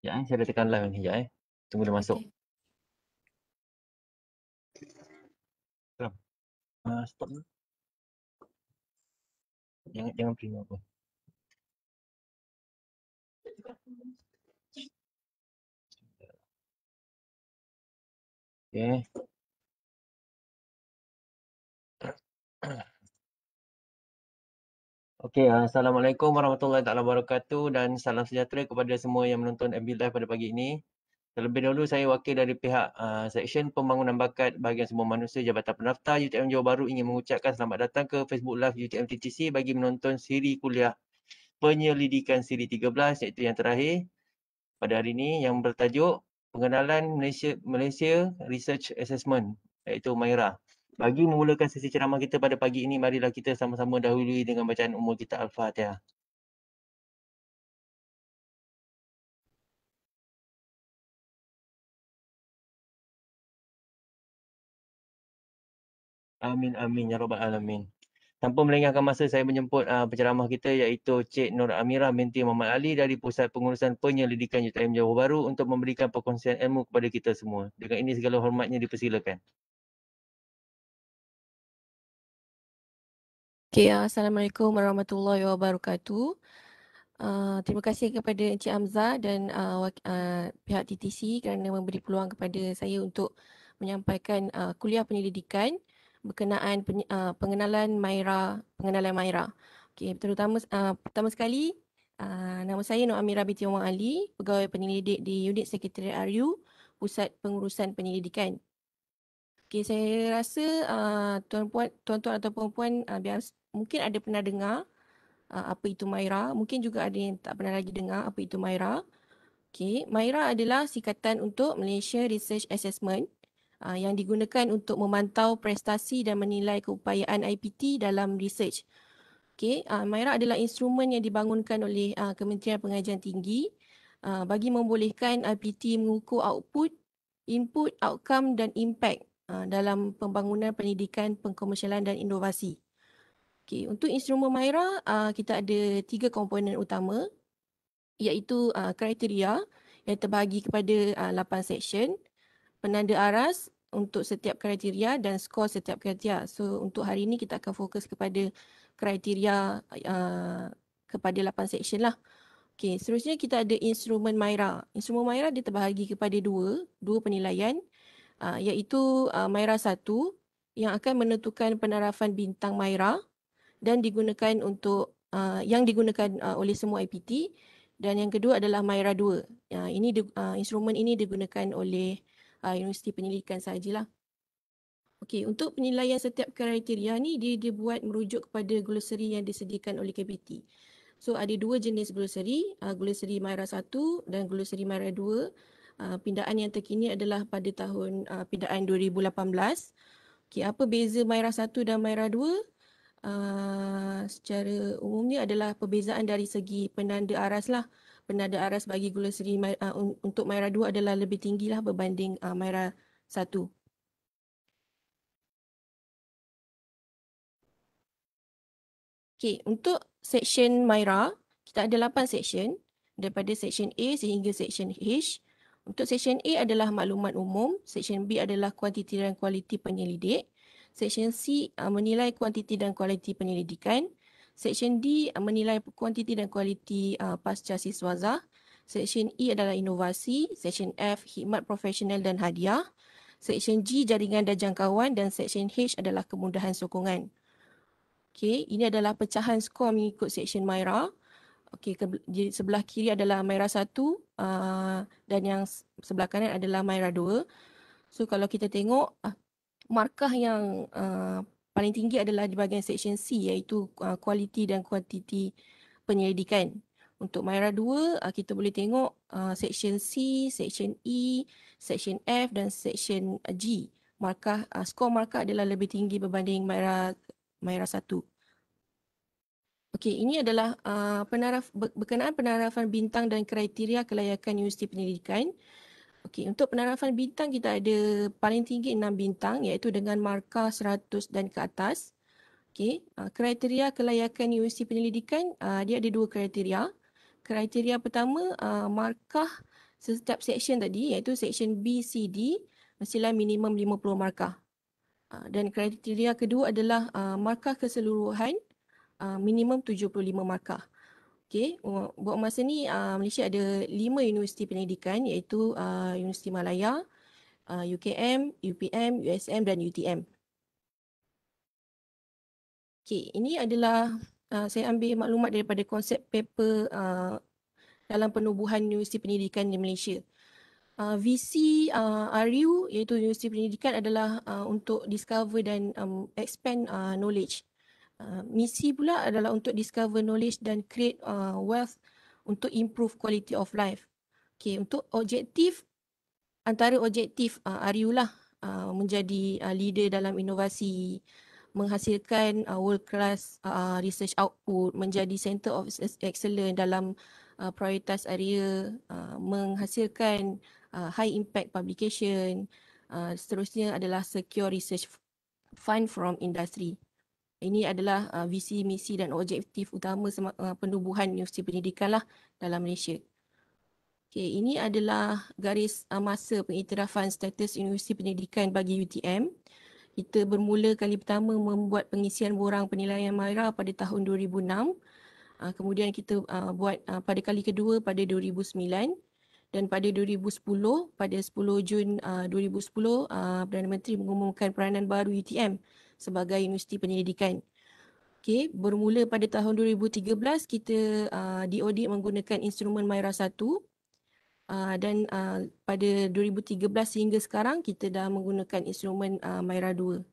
Sekejap eh, saya dah tekan live ni. Sekejap eh. Tunggu dia masuk. Okay. Uh, ah, stop dulu. Jangan, jangan print apa. Okay. Okey, uh, Assalamualaikum warahmatullahi taala wabarakatuh dan salam sejahtera kepada semua yang menonton MB Live pada pagi ini. Terlebih dahulu saya wakil dari pihak uh, Seksyen Pembangunan Bakat Bahagian Semua Manusia Jabatan Pendaftar UTM Johor Baru ingin mengucapkan selamat datang ke Facebook Live UTM TTC bagi menonton siri kuliah penyelidikan siri 13 iaitu yang terakhir pada hari ini yang bertajuk Pengenalan Malaysia, Malaysia Research Assessment iaitu Maira bagi memulakan sesi ceramah kita pada pagi ini, marilah kita sama-sama dahului dengan bacaan umur kita Al-Fatihah. Amin, amin, ya Rabbal Alamin. Tanpa melengahkan masa, saya menjemput uh, ah, penceramah kita iaitu Cik Nur Amira binti Muhammad Ali dari Pusat Pengurusan Penyelidikan UTM Jawa Baru untuk memberikan perkongsian ilmu kepada kita semua. Dengan ini segala hormatnya dipersilakan. Okay, ah, Assalamualaikum warahmatullahi wabarakatuh. Uh, terima kasih kepada Encik Amza dan uh, uh, pihak TTC kerana memberi peluang kepada saya untuk menyampaikan uh, kuliah penyelidikan berkenaan peny- uh, pengenalan Myra, pengenalan Myra. Okay, terutama uh, pertama sekali uh, nama saya Nur Amira binti Wang Ali, pegawai penyelidik di Unit Sekretariat RU, Pusat Pengurusan Penyelidikan. Okay, saya rasa uh, tuan-tuan, tuan-tuan atau puan-puan uh, biasa mungkin ada pernah dengar uh, apa itu Maira? mungkin juga ada yang tak pernah lagi dengar apa itu Maira? Okey, Maira adalah sikatan untuk Malaysia Research Assessment uh, yang digunakan untuk memantau prestasi dan menilai keupayaan IPT dalam research. Okey, uh, Myra adalah instrumen yang dibangunkan oleh uh, Kementerian Pengajian Tinggi uh, bagi membolehkan IPT mengukur output, input, outcome dan impact uh, dalam pembangunan pendidikan, pengkomersialan dan inovasi. Okay, untuk instrumen Myra, uh, ah, kita ada tiga komponen utama iaitu uh, kriteria yang terbagi kepada uh, lapan section, penanda aras untuk setiap kriteria dan skor setiap kriteria. So untuk hari ini kita akan fokus kepada kriteria uh, kepada lapan section lah. Okey, seterusnya kita ada instrumen Myra. Instrumen Myra dia terbahagi kepada dua, dua penilaian uh, iaitu uh, Myra 1 yang akan menentukan penarafan bintang Myra dan digunakan untuk uh, yang digunakan uh, oleh semua IPT dan yang kedua adalah Myra 2. Uh, ini uh, instrumen ini digunakan oleh uh, Universiti Penyelidikan sajalah. Okey, untuk penilaian setiap kriteria ni dia dibuat merujuk kepada glossary yang disediakan oleh KBT. So ada dua jenis glossary, uh, glossary Myra 1 dan glossary Myra 2. Uh, pindaan yang terkini adalah pada tahun uh, pindaan 2018. Okey, apa beza Myra 1 dan Myra 2? uh, secara umumnya adalah perbezaan dari segi penanda aras lah. Penanda aras bagi gula seri uh, untuk maira 2 adalah lebih tinggi lah berbanding uh, ah, Myra 1. Okay, untuk section maira kita ada 8 section daripada section A sehingga section H. Untuk section A adalah maklumat umum, section B adalah kuantiti dan kualiti penyelidik. Section C uh, menilai kuantiti dan kualiti penyelidikan. Section D uh, menilai kuantiti dan kualiti uh, pasca siswaza. Section E adalah inovasi. Section F khidmat profesional dan hadiah. Section G jaringan dan jangkauan dan section H adalah kemudahan sokongan. Okey, ini adalah pecahan skor mengikut section Myra. Okey, ke- di sebelah kiri adalah Myra 1 uh, dan yang sebelah kanan adalah Myra 2. So kalau kita tengok uh, markah yang uh, paling tinggi adalah di bahagian section C iaitu uh, kualiti dan kuantiti penyelidikan. Untuk Myra 2, uh, kita boleh tengok uh, section C, section E, section F dan section G. Markah uh, skor markah adalah lebih tinggi berbanding Myra Myra 1. Okey, ini adalah uh, penaraf, berkenaan penarafan bintang dan kriteria kelayakan universiti pendidikan. Okey, untuk penarafan bintang kita ada paling tinggi 6 bintang iaitu dengan markah 100 dan ke atas. Okey, ah, kriteria kelayakan universiti penyelidikan ah, dia ada dua kriteria. Kriteria pertama ah, markah setiap section tadi iaitu section B, C, D mestilah minimum 50 markah. Dan kriteria kedua adalah markah keseluruhan minimum 75 markah. Okay, oh, buat masa ni uh, Malaysia ada lima universiti pendidikan iaitu uh, Universiti Malaya, uh, ah, UKM, UPM, USM dan UTM. Okay, ini adalah uh, saya ambil maklumat daripada konsep paper uh, dalam penubuhan universiti pendidikan di Malaysia. Uh, visi uh, RU iaitu universiti pendidikan adalah uh, untuk discover dan um, expand uh, knowledge. Uh, misi pula adalah untuk discover knowledge dan create uh, wealth untuk improve quality of life. Okay, untuk objektif antara objektif uh, Ariu lah uh, menjadi uh, leader dalam inovasi menghasilkan uh, world class uh, research output menjadi center of excellence dalam uh, prioritas area uh, menghasilkan uh, high impact publication uh, seterusnya adalah secure research fund from industry ini adalah uh, visi, misi dan objektif utama sem- uh, penubuhan universiti pendidikan lah dalam Malaysia. Okay, ini adalah garis uh, masa pengiktirafan status universiti pendidikan bagi UTM. Kita bermula kali pertama membuat pengisian borang penilaian MIRA pada tahun 2006. Uh, kemudian kita uh, buat uh, pada kali kedua pada 2009 dan pada 2010 pada 10 Jun uh, 2010 uh, Perdana Menteri mengumumkan peranan baru UTM sebagai universiti penyelidikan. Okay, bermula pada tahun 2013 kita uh, ah, diaudit menggunakan instrumen Myra 1 uh, dan uh, pada 2013 sehingga sekarang kita dah menggunakan instrumen uh, ah, Myra 2.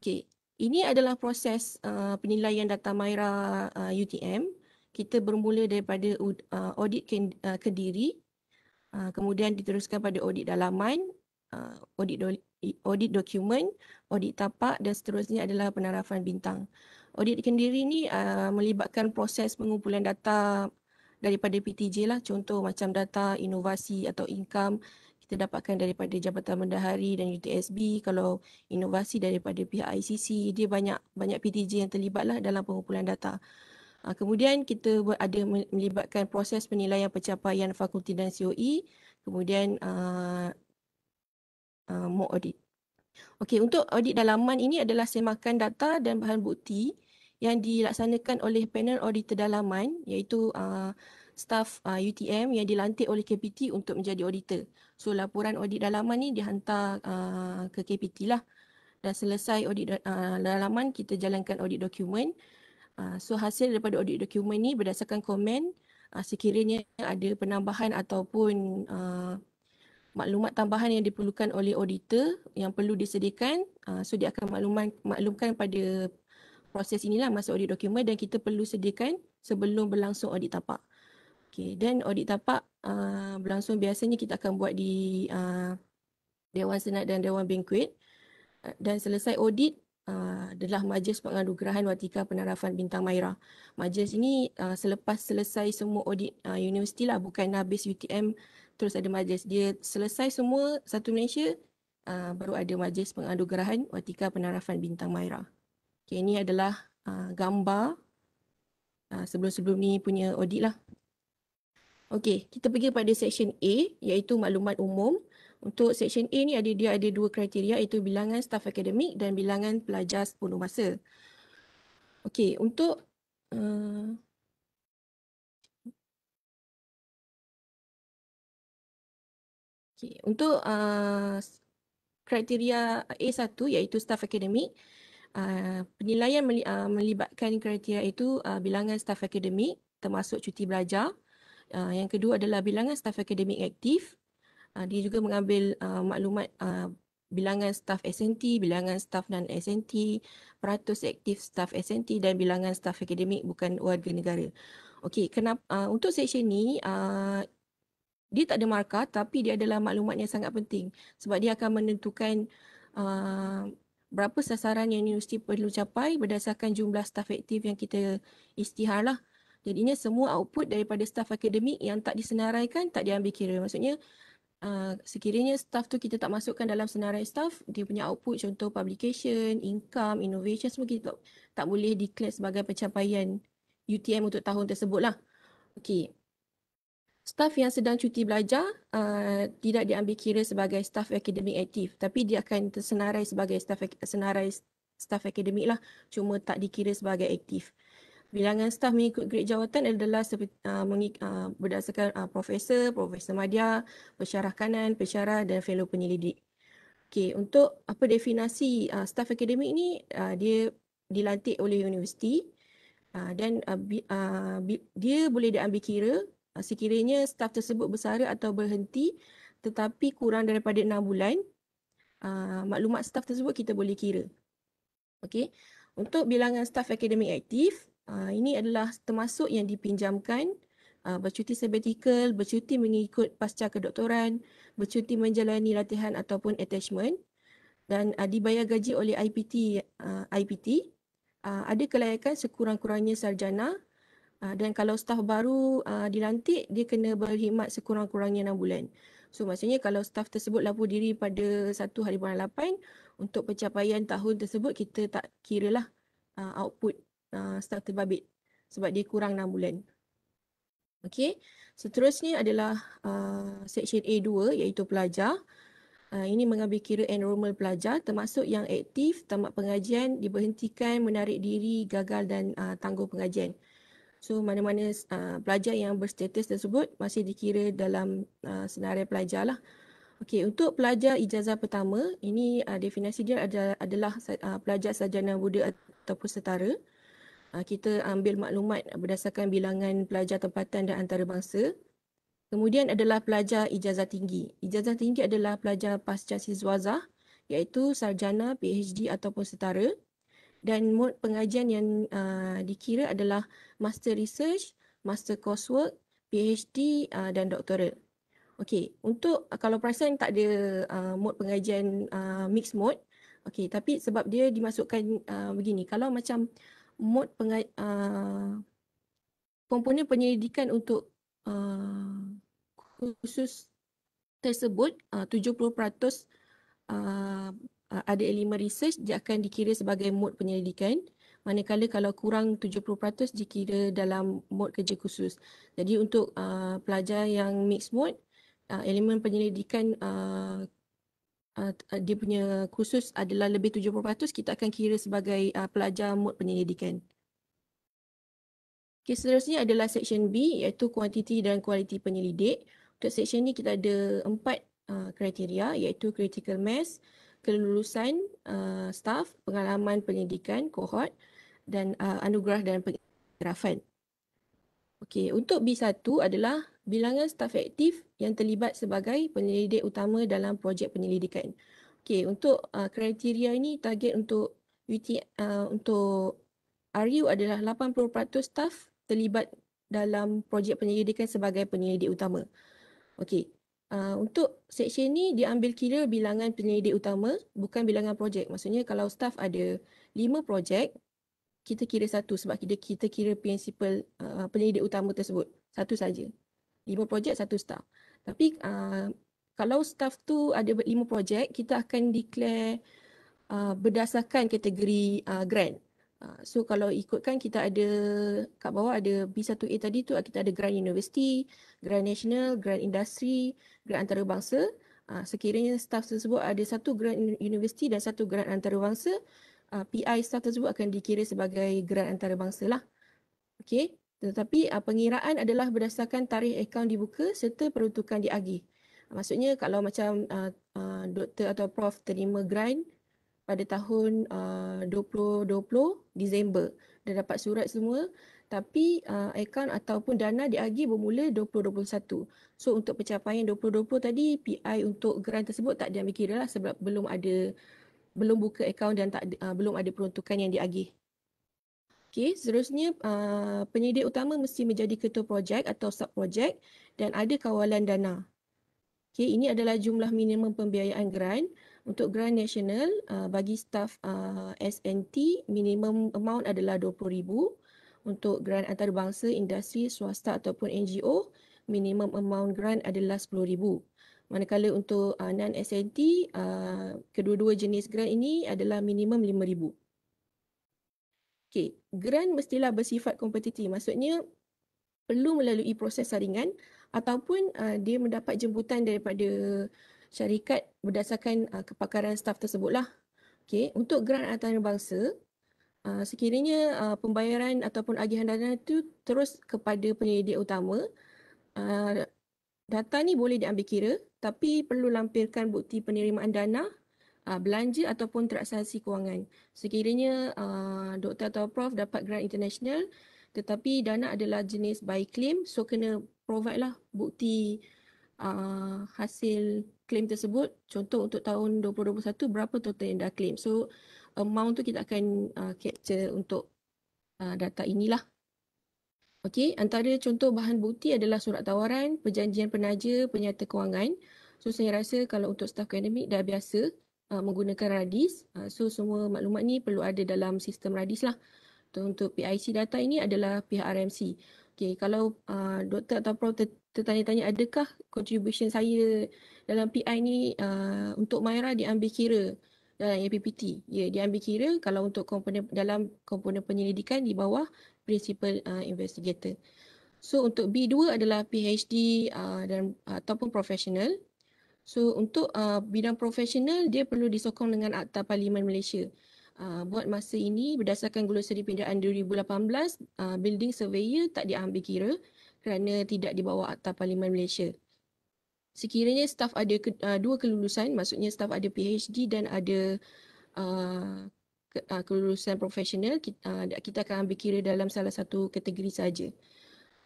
Okay, ini adalah proses uh, penilaian data Myra uh, UTM. Kita bermula daripada uh, audit ke, uh, kediri, uh, kemudian diteruskan pada audit dalaman, uh, audit audit dokumen, audit tapak dan seterusnya adalah penarafan bintang. Audit kendiri ni uh, melibatkan proses pengumpulan data daripada PTJ lah contoh macam data inovasi atau income kita dapatkan daripada Jabatan Mendahari dan UTSB kalau inovasi daripada pihak ICC dia banyak banyak PTJ yang terlibat lah dalam pengumpulan data. Ah, kemudian kita ada melibatkan proses penilaian pencapaian fakulti dan COE. Kemudian ah, uh, mock audit. Okey, untuk audit dalaman ini adalah semakan data dan bahan bukti yang dilaksanakan oleh panel auditor dalaman iaitu uh, staff uh, UTM yang dilantik oleh KPT untuk menjadi auditor. So laporan audit dalaman ni dihantar uh, ke KPT lah. Dan selesai audit uh, dalaman kita jalankan audit dokumen. Uh, so hasil daripada audit dokumen ni berdasarkan komen uh, sekiranya ada penambahan ataupun uh, maklumat tambahan yang diperlukan oleh auditor yang perlu disediakan uh, so dia akan makluman maklumkan pada proses inilah masa audit dokumen dan kita perlu sediakan sebelum berlangsung audit tapak. Okey dan audit tapak uh, berlangsung biasanya kita akan buat di uh, Dewan Senat dan Dewan Banquet dan selesai audit uh, adalah majlis penganugerahan watika penarafan bintang Maira. Majlis ini uh, selepas selesai semua audit uh, universiti lah bukan habis UTM terus ada majlis. Dia selesai semua satu Malaysia uh, baru ada majlis penganugerahan Watika Penarafan Bintang Maira. Okay, ini adalah uh, gambar uh, sebelum-sebelum ni punya audit lah. Okey, kita pergi pada section A iaitu maklumat umum. Untuk section A ni ada dia ada dua kriteria iaitu bilangan staf akademik dan bilangan pelajar sepenuh masa. Okey, untuk uh, Okay. Untuk uh, kriteria A1 iaitu staf akademik, uh, penilaian meli, uh, melibatkan kriteria itu uh, bilangan staf akademik termasuk cuti belajar. Uh, yang kedua adalah bilangan staf akademik aktif. Uh, dia juga mengambil uh, maklumat uh, bilangan staf SNT, bilangan staf non-SNT, peratus aktif staf SNT dan bilangan staf akademik bukan warga negara. Okey, kenapa uh, untuk section ni uh, dia tak ada markah tapi dia adalah maklumat yang sangat penting sebab dia akan menentukan uh, berapa sasaran yang universiti perlu capai berdasarkan jumlah staf aktif yang kita istihar lah. Jadinya semua output daripada staf akademik yang tak disenaraikan tak diambil kira. Maksudnya uh, sekiranya staf tu kita tak masukkan dalam senarai staf, dia punya output contoh publication, income, innovation semua kita tak, tak boleh declare sebagai pencapaian UTM untuk tahun tersebut lah. Okay staf yang sedang cuti belajar uh, tidak diambil kira sebagai staf akademik aktif tapi dia akan tersenarai sebagai staf senarai staf akademik lah cuma tak dikira sebagai aktif. Bilangan staf mengikut grade jawatan adalah seperti, uh, mengik, uh, berdasarkan uh, profesor, profesor madya, pesyarah kanan, pesyarah dan fellow penyelidik. Okey, untuk apa definisi uh, staf akademik ni uh, dia dilantik oleh universiti dan uh, uh, dia boleh diambil kira Ah, sekiranya staf tersebut bersara atau berhenti tetapi kurang daripada 6 bulan uh, maklumat staf tersebut kita boleh kira. Okey. Untuk bilangan staf akademik aktif, uh, ini adalah termasuk yang dipinjamkan uh, bercuti sabbatical, bercuti mengikut pasca kedoktoran, bercuti menjalani latihan ataupun attachment dan uh, dibayar gaji oleh IPT uh, IPT uh, ada kelayakan sekurang-kurangnya sarjana Ah, dan kalau staf baru uh, dilantik, dia kena berkhidmat sekurang-kurangnya enam bulan. So maksudnya kalau staf tersebut lampu diri pada satu hari bulan lapan, untuk pencapaian tahun tersebut kita tak kira lah uh, ah, output uh, staff terbabit sebab dia kurang enam bulan. Okey, seterusnya adalah uh, section A2 iaitu pelajar. Uh, ini mengambil kira enrolment pelajar termasuk yang aktif, tamat pengajian, diberhentikan, menarik diri, gagal dan uh, tangguh pengajian. So mana-mana uh, pelajar yang berstatus tersebut masih dikira dalam uh, senarai pelajar lah. Okay, untuk pelajar ijazah pertama, ini uh, definisi dia adalah, adalah uh, pelajar sarjana muda ataupun setara. Uh, kita ambil maklumat berdasarkan bilangan pelajar tempatan dan antarabangsa. Kemudian adalah pelajar ijazah tinggi. Ijazah tinggi adalah pelajar pasca siswazah iaitu sarjana, PhD ataupun setara dan mod pengajian yang uh, dikira adalah master research, master coursework, PhD uh, dan doctoral. Okey, untuk uh, kalau perasan tak ada uh, mod pengajian uh, mix mode. Okey, tapi sebab dia dimasukkan uh, begini. Kalau macam mod pengajian uh, komponen penyelidikan untuk uh, khusus tersebut uh, 70% uh, Ah, ada elemen research dia akan dikira sebagai mode penyelidikan manakala kalau kurang 70% dikira dalam mode kerja khusus. Jadi untuk uh, pelajar yang mixed mode uh, elemen penyelidikan uh, Uh, dia punya khusus adalah lebih 70% kita akan kira sebagai uh, pelajar mod penyelidikan. Okay, seterusnya adalah section B iaitu kuantiti dan kualiti penyelidik. Untuk section ni kita ada empat uh, kriteria iaitu critical mass, kelulusan uh, staff, pengalaman pendidikan, kohort dan uh, anugerah dan pengiktirafan. Okey, untuk B1 adalah bilangan staf aktif yang terlibat sebagai penyelidik utama dalam projek penyelidikan. Okey, untuk uh, kriteria ini target untuk UT uh, untuk RU adalah 80% staf terlibat dalam projek penyelidikan sebagai penyelidik utama. Okey, Ah, untuk section ni diambil kira bilangan penyelidik utama bukan bilangan projek. Maksudnya kalau staff ada lima projek, kita kira satu sebab kita, kita kira principal uh, ah, penyelidik utama tersebut. Satu saja. Lima projek, satu staff. Tapi uh, kalau staff tu ada lima projek, kita akan declare uh, berdasarkan kategori uh, grant. Ah, so kalau ikutkan kita ada kat bawah ada B1A tadi tu ah, kita ada grant university, grant national, grant industry, grant antarabangsa. Ah, sekiranya staff tersebut ada satu grant university dan satu grant antarabangsa, PI staff tersebut akan dikira sebagai grant antarabangsa lah. Okay. Tetapi pengiraan adalah berdasarkan tarikh akaun dibuka serta peruntukan diagih. Maksudnya kalau macam uh, uh, doktor atau prof terima grant pada tahun uh, 2020 Disember dah dapat surat semua tapi uh, akaun ataupun dana diagi bermula 2021. So untuk pencapaian 2020 tadi PI untuk grant tersebut tak dia kira lah sebab belum ada belum buka akaun dan tak uh, belum ada peruntukan yang diagi. Okey, seterusnya uh, penyedia utama mesti menjadi ketua projek atau sub projek dan ada kawalan dana. Okey, ini adalah jumlah minimum pembiayaan grant untuk grant nasional uh, bagi staff uh, SNT minimum amount adalah 20000 untuk grant antarabangsa industri swasta ataupun NGO minimum amount grant adalah 10000 manakala untuk uh, non SNT uh, kedua-dua jenis grant ini adalah minimum 5000 Okay, grant mestilah bersifat kompetitif. Maksudnya perlu melalui proses saringan ataupun uh, dia mendapat jemputan daripada syarikat berdasarkan uh, kepakaran staf tersebutlah. Okey, untuk grant antarabangsa, uh, sekiranya uh, pembayaran ataupun agihan dana itu terus kepada penyedia utama, uh, data ni boleh diambil kira tapi perlu lampirkan bukti penerimaan dana uh, belanja ataupun transaksi kewangan. Sekiranya uh, doktor atau prof dapat grant international tetapi dana adalah jenis by claim so kena provide lah bukti uh, hasil claim tersebut contoh untuk tahun 2021 berapa total yang dah claim so amount tu kita akan uh, capture untuk uh, data inilah okey antara contoh bahan bukti adalah surat tawaran perjanjian penaja penyata kewangan so saya rasa kalau untuk staf akademik dah biasa uh, menggunakan radis uh, so semua maklumat ni perlu ada dalam sistem radis lah untuk PIC data ini adalah PRMC. Okay, kalau uh, doktor atau prof tertanya-tanya adakah contribution saya dalam PI ni uh, untuk Myra diambil kira dalam APPT? Ya, yeah, diambil kira kalau untuk komponen dalam komponen penyelidikan di bawah principal uh, investigator. So untuk B2 adalah PhD uh, dan uh, ataupun professional. So untuk uh, bidang profesional dia perlu disokong dengan Akta Parlimen Malaysia. Ah, buat masa ini berdasarkan glossary pindaan 2018 uh, ah, building surveyor tak diambil kira kerana tidak dibawa Akta Parlimen Malaysia. Sekiranya staf ada ke, uh, dua kelulusan, maksudnya staf ada PhD dan ada uh, ke, uh, kelulusan profesional, kita, uh, kita akan ambil kira dalam salah satu kategori saja.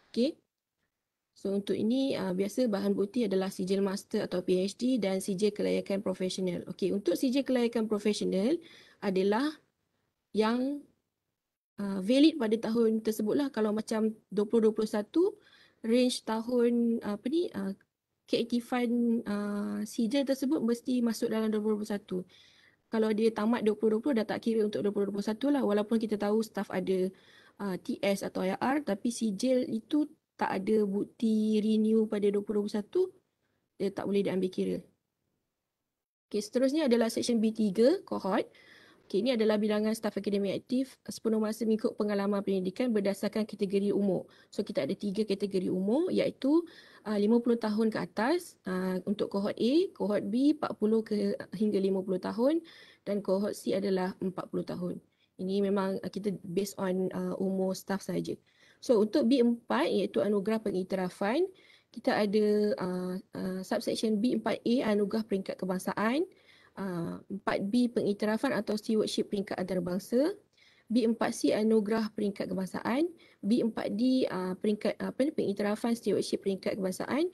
Okay. So untuk ini uh, biasa bahan bukti adalah sijil master atau PhD dan sijil kelayakan profesional. Okay, untuk sijil kelayakan profesional, adalah yang uh, valid pada tahun tersebutlah kalau macam 2021 range tahun apa ni KAT uh, fund uh, CJ tersebut mesti masuk dalam 2021 kalau dia tamat 2020 dah tak kira untuk 2021 lah walaupun kita tahu staff ada uh, TS atau IR tapi sijil itu tak ada bukti renew pada 2021 dia tak boleh diambil kira Okay, seterusnya adalah section B3 cohort. Okay, ini adalah bilangan staf akademik aktif sepenuh masa mengikut pengalaman pendidikan berdasarkan kategori umur. So kita ada tiga kategori umur iaitu ah, uh, 50 tahun ke atas uh, untuk kohort A, kohort B 40 ke, hingga 50 tahun dan kohort C adalah 40 tahun. Ini memang ah, kita based on uh, umur staf saja. So untuk B4 iaitu anugerah pengiktirafan, kita ada uh, uh, subsection B4A anugerah peringkat kebangsaan, uh, ah, 4B pengiktirafan atau stewardship peringkat antarabangsa, B4C anugerah peringkat kebangsaan, B4D uh, ah, peringkat apa ni pengiktirafan stewardship peringkat kebangsaan,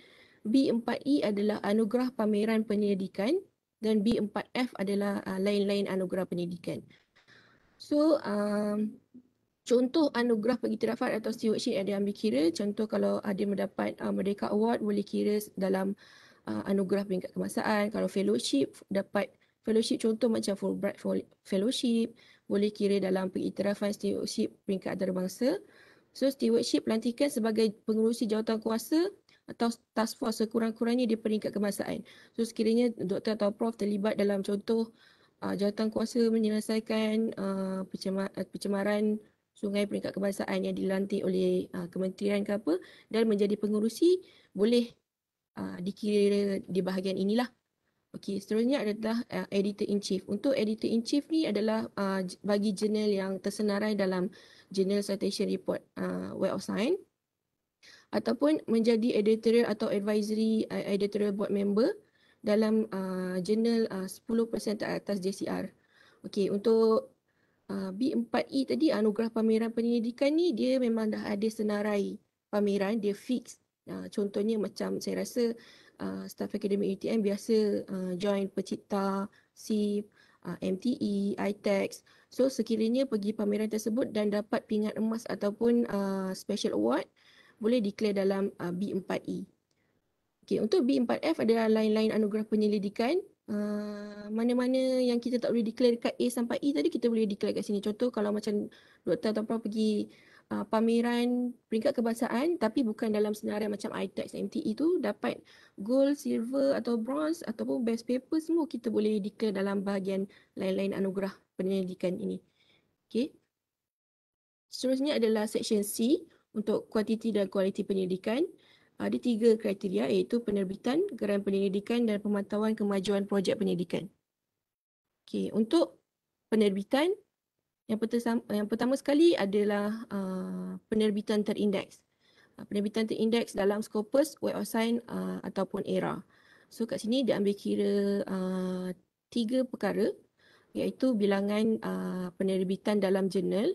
B4E adalah anugerah pameran penyelidikan dan B4F adalah uh, lain-lain anugerah pendidikan. So um, contoh anugerah pengiktirafan atau stewardship yang diambil kira, contoh kalau ada mendapat uh, Merdeka Award boleh kira dalam uh, uh, anugerah peringkat kemasaan kalau fellowship dapat fellowship contoh macam Fulbright fellowship boleh kira dalam pengiktirafan stewardship peringkat antarabangsa so stewardship pelantikan sebagai pengurusi jawatan kuasa atau task force sekurang-kurangnya di peringkat kemasaan so sekiranya doktor atau prof terlibat dalam contoh uh, jawatan kuasa menyelesaikan uh, pencemar- uh, pencemaran sungai peringkat kebangsaan yang dilantik oleh uh, kementerian ke apa dan menjadi pengurusi boleh Ah, dikira di bahagian inilah. Okey, seterusnya adalah uh, ah, editor in chief. Untuk editor in chief ni adalah uh, bagi jurnal yang tersenarai dalam jurnal Citation Report uh, Web of Science ataupun menjadi editorial atau advisory uh, editorial board member dalam uh, jurnal uh, 10% teratas JCR. Okey, untuk uh, B4E tadi anugerah pameran pendidikan ni dia memang dah ada senarai pameran, dia fix Ah, contohnya macam saya rasa uh, staff akademik UTM biasa uh, join pencipta, SIP, uh, MTE, ITEX. So sekiranya pergi pameran tersebut dan dapat pingat emas ataupun uh, special award, boleh declare dalam uh, B4E. Okay, untuk B4F adalah lain-lain anugerah penyelidikan. Uh, mana-mana yang kita tak boleh declare dekat A sampai E tadi kita boleh declare kat sini. Contoh kalau macam doktor atau pergi uh, pameran peringkat kebangsaan tapi bukan dalam senarai macam ITEX MTE itu dapat gold, silver atau bronze ataupun best paper semua kita boleh declare dalam bahagian lain-lain anugerah penyelidikan ini. Okay. Seterusnya adalah section C untuk kuantiti dan kualiti penyelidikan. Uh, ada tiga kriteria iaitu penerbitan, geran penyelidikan dan pemantauan kemajuan projek penyelidikan. Okay. Untuk penerbitan, yang pertama, yang pertama sekali adalah uh, penerbitan terindeks. Uh, penerbitan terindeks dalam Scopus, Web of Science uh, ataupun ERA. So kat sini dia ambil kira uh, tiga perkara iaitu bilangan uh, penerbitan dalam jurnal.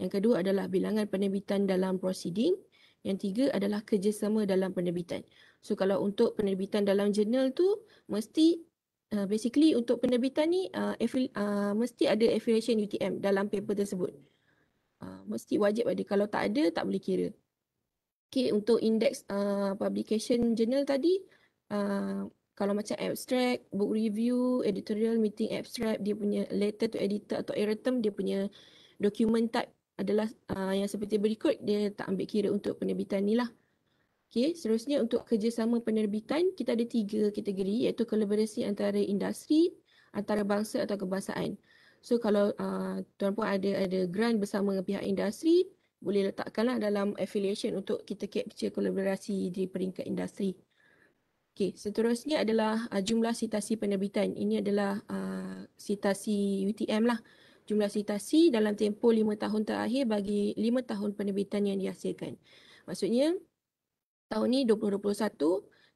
Yang kedua adalah bilangan penerbitan dalam proceeding. Yang tiga adalah kerjasama dalam penerbitan. So kalau untuk penerbitan dalam jurnal tu mesti uh, basically untuk penerbitan ni uh, uh, mesti ada affiliation UTM dalam paper tersebut. Uh, mesti wajib ada. Kalau tak ada, tak boleh kira. Okay, untuk index uh, publication journal tadi, uh, kalau macam abstract, book review, editorial, meeting abstract, dia punya letter to editor atau erratum, dia punya document type adalah uh, yang seperti berikut, dia tak ambil kira untuk penerbitan ni lah. Okay, seterusnya untuk kerjasama penerbitan, kita ada tiga kategori iaitu kolaborasi antara industri, antara bangsa atau kebangsaan. So kalau uh, tuan puan ada ada grant bersama pihak industri, boleh letakkanlah dalam affiliation untuk kita capture kolaborasi di peringkat industri. Okay, seterusnya adalah uh, jumlah sitasi penerbitan. Ini adalah uh, sitasi UTM lah. Jumlah sitasi dalam tempoh lima tahun terakhir bagi lima tahun penerbitan yang dihasilkan. Maksudnya tahun ni 2021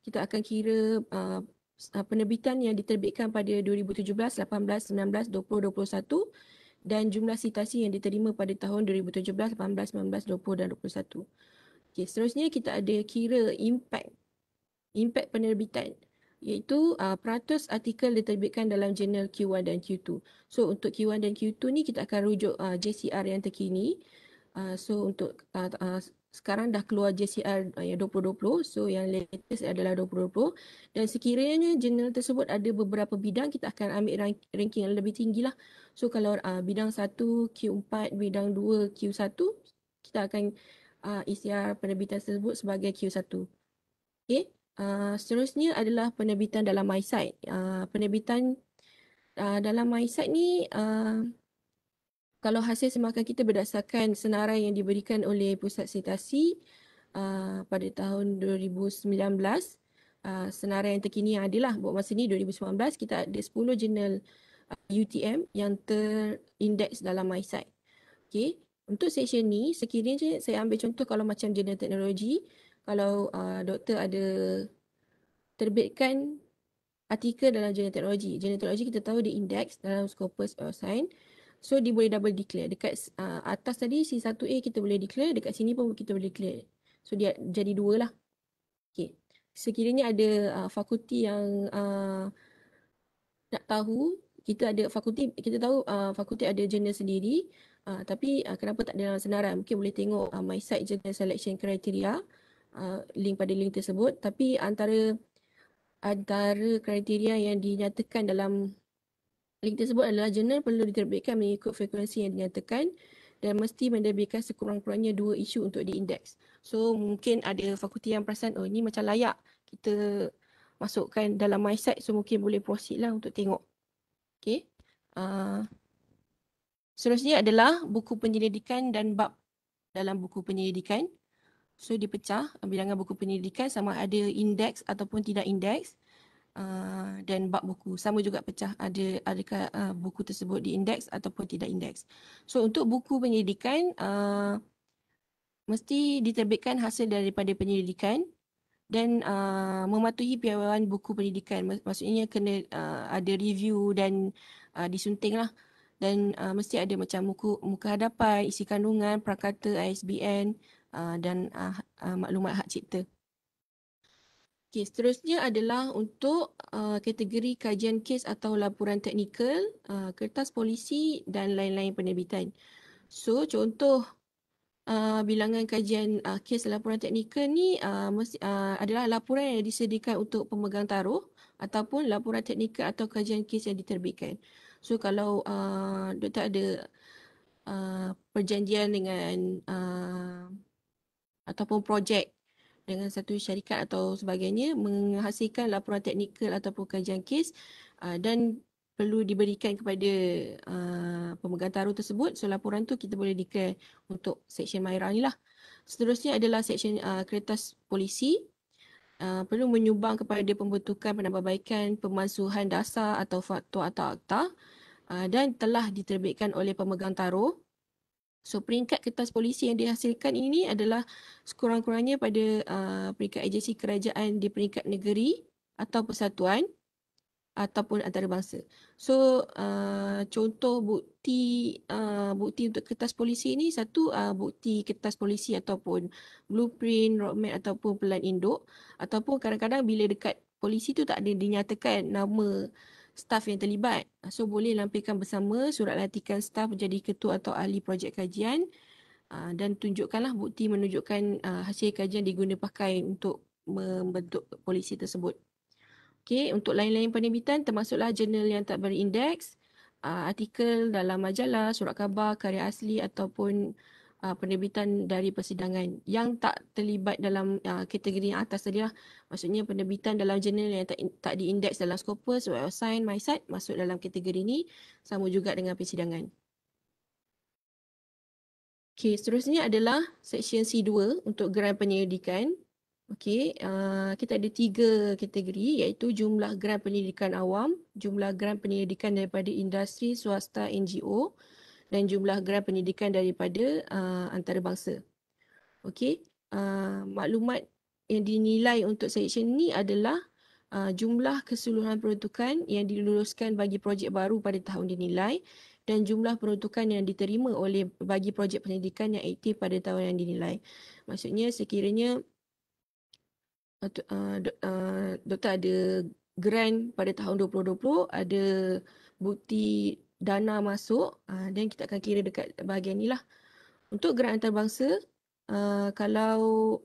kita akan kira uh, uh, penerbitan yang diterbitkan pada 2017, 18, 19, 20, 21 dan jumlah sitasi yang diterima pada tahun 2017, 18, 19, 20 dan 21. Okay, seterusnya kita ada kira impact impact penerbitan iaitu uh, peratus artikel diterbitkan dalam jurnal Q1 dan Q2. So untuk Q1 dan Q2 ni kita akan rujuk uh, JCR yang terkini. Uh, so untuk uh, uh, sekarang dah keluar JCR ah, yang 2020 so yang latest adalah 2020 dan sekiranya jurnal tersebut ada beberapa bidang kita akan ambil ranking yang lebih tinggi lah so kalau uh, bidang 1 Q4 bidang 2 Q1 kita akan uh, ah, ICR penerbitan tersebut sebagai Q1 okay uh, seterusnya adalah penerbitan dalam mysite. uh, penerbitan uh, dalam mysite ni uh, kalau hasil semakan kita berdasarkan senarai yang diberikan oleh Pusat Sitasi uh, pada tahun 2019, uh, senarai yang terkini yang adalah buat masa ni 2019, kita ada 10 jurnal UTM uh, yang terindeks dalam MySight. Okay. Untuk session ni, sekiranya saya ambil contoh kalau macam jurnal teknologi, kalau uh, doktor ada terbitkan artikel dalam jurnal teknologi. Jurnal teknologi kita tahu dia indeks dalam Scopus uh, Science. So dia boleh double declare. Dekat uh, atas tadi si satu a kita boleh declare. Dekat sini pun kita boleh declare. So dia jadi dua lah. Okay. Sekiranya ada uh, fakulti yang uh, nak tahu, kita ada fakulti, kita tahu uh, fakulti ada jenis sendiri. Uh, tapi uh, kenapa tak dalam senarai? Mungkin boleh tengok uh, my site jenis selection criteria. Uh, link pada link tersebut. Tapi antara antara kriteria yang dinyatakan dalam link tersebut adalah jurnal perlu diterbitkan mengikut frekuensi yang dinyatakan dan mesti menerbitkan sekurang-kurangnya dua isu untuk diindeks. So mungkin ada fakulti yang perasan oh ini macam layak kita masukkan dalam my site so mungkin boleh proceed lah untuk tengok. Okay. Uh, seterusnya adalah buku penyelidikan dan bab dalam buku penyelidikan. So dipecah bilangan buku penyelidikan sama ada indeks ataupun tidak indeks. Ah, dan bab buku. Sama juga pecah ada adakah uh, buku tersebut diindeks ataupun tidak indeks. So untuk buku penyelidikan uh, mesti diterbitkan hasil daripada penyelidikan dan uh, mematuhi piawaian buku pendidikan. Maksudnya kena uh, ada review dan uh, disunting lah dan uh, mesti ada macam muka, muka hadapan, isi kandungan, prakata, ISBN uh, dan uh, uh, maklumat hak cipta. Okey, seterusnya adalah untuk uh, kategori kajian kes atau laporan teknikal, uh, kertas polisi dan lain-lain penerbitan. So, contoh uh, bilangan kajian uh, kes laporan teknikal ni uh, mesti, uh, adalah laporan yang disediakan untuk pemegang taruh ataupun laporan teknikal atau kajian kes yang diterbitkan. So, kalau uh, doktor ada uh, perjanjian dengan uh, ataupun projek dengan satu syarikat atau sebagainya menghasilkan laporan teknikal ataupun kajian kes ah, dan perlu diberikan kepada uh, pemegang taruh tersebut so laporan tu kita boleh declare untuk section Myra ni lah seterusnya adalah section uh, ah, kertas polisi uh, perlu menyumbang kepada pembentukan penambahbaikan pemansuhan dasar atau faktor atau akta uh, dan telah diterbitkan oleh pemegang taruh So peringkat kertas polisi yang dihasilkan ini adalah sekurang-kurangnya pada uh, peringkat agensi kerajaan di peringkat negeri atau persatuan ataupun antarabangsa. So uh, contoh bukti uh, bukti untuk kertas polisi ini satu uh, bukti kertas polisi ataupun blueprint, roadmap ataupun pelan induk ataupun kadang-kadang bila dekat polisi tu tak ada dinyatakan nama staf yang terlibat. So boleh lampirkan bersama surat latihan staf jadi ketua atau ahli projek kajian ah, dan tunjukkanlah bukti menunjukkan ah, hasil kajian diguna pakai untuk membentuk polisi tersebut. Okey, untuk lain-lain penerbitan termasuklah jurnal yang tak berindeks, ah, artikel dalam majalah, surat khabar, karya asli ataupun uh, penerbitan dari persidangan yang tak terlibat dalam uh, kategori yang atas tadi lah. Maksudnya penerbitan dalam jurnal yang tak, tak diindeks dalam Scopus, WebAssign, MySite masuk dalam kategori ni sama juga dengan persidangan. Okey, seterusnya adalah Seksyen C2 untuk geran penyelidikan. Okey, uh, kita ada tiga kategori iaitu jumlah geran penyelidikan awam, jumlah geran penyelidikan daripada industri swasta NGO, dan jumlah grant pendidikan daripada uh, antarabangsa. Okey, uh, maklumat yang dinilai untuk section ni adalah uh, jumlah keseluruhan peruntukan yang diluluskan bagi projek baru pada tahun dinilai dan jumlah peruntukan yang diterima oleh bagi projek pendidikan yang aktif pada tahun yang dinilai. Maksudnya sekiranya uh, uh, uh, doktor ada grant pada tahun 2020 ada bukti dana masuk dan ah, uh, kita akan kira dekat bahagian lah Untuk geran antarabangsa, uh, kalau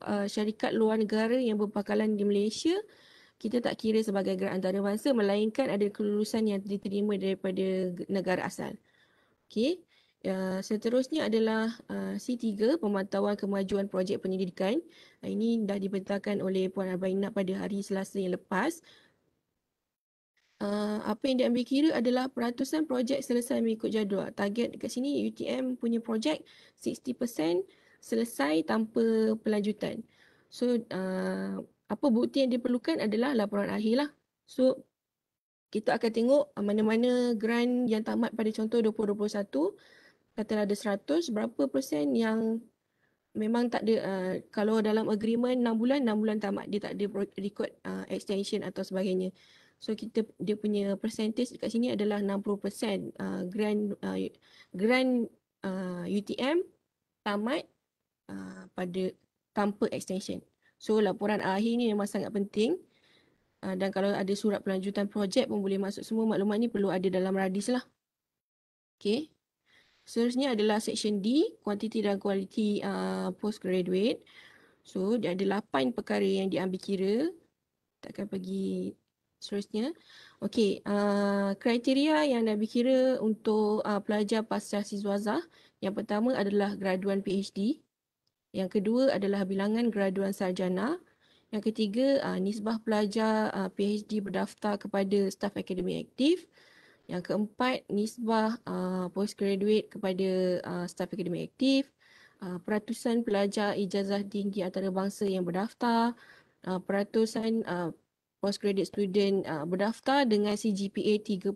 uh, syarikat luar negara yang berpangkalan di Malaysia, kita tak kira sebagai geran antarabangsa melainkan ada kelulusan yang diterima daripada negara asal. Okey. Uh, seterusnya adalah uh, C3 pemantauan kemajuan projek penyelidikan. ini dah dibentangkan oleh Puan Abainah pada hari Selasa yang lepas Uh, apa yang diambil kira adalah peratusan projek selesai mengikut jadual. Target kat sini UTM punya projek 60% selesai tanpa pelanjutan. So uh, apa bukti yang diperlukan adalah laporan akhir lah. So kita akan tengok ah, mana-mana grant yang tamat pada contoh 2021 katalah ada 100 berapa persen yang memang tak ada uh, kalau dalam agreement 6 bulan 6 bulan tamat dia tak ada record uh, extension atau sebagainya. So kita dia punya percentage dekat sini adalah 60% uh, grand uh, grant uh, UTM tamat uh, pada tanpa extension. So laporan akhir ni memang sangat penting uh, dan kalau ada surat pelanjutan projek pun boleh masuk semua maklumat ni perlu ada dalam radis lah. Okay. Seterusnya adalah section D, quantity dan quality uh, postgraduate. So dia ada 8 perkara yang diambil kira. Takkan pergi seterusnya. Okey, uh, kriteria yang Nabi kira untuk uh, pelajar pasca siswazah yang pertama adalah graduan PhD. Yang kedua adalah bilangan graduan sarjana. Yang ketiga, uh, nisbah pelajar uh, PhD berdaftar kepada staf akademik aktif. Yang keempat, nisbah uh, postgraduate kepada uh, staff akademik aktif. Uh, peratusan pelajar ijazah tinggi antarabangsa yang berdaftar. Uh, peratusan uh, postgraduate student uh, berdaftar dengan CGPA 3.0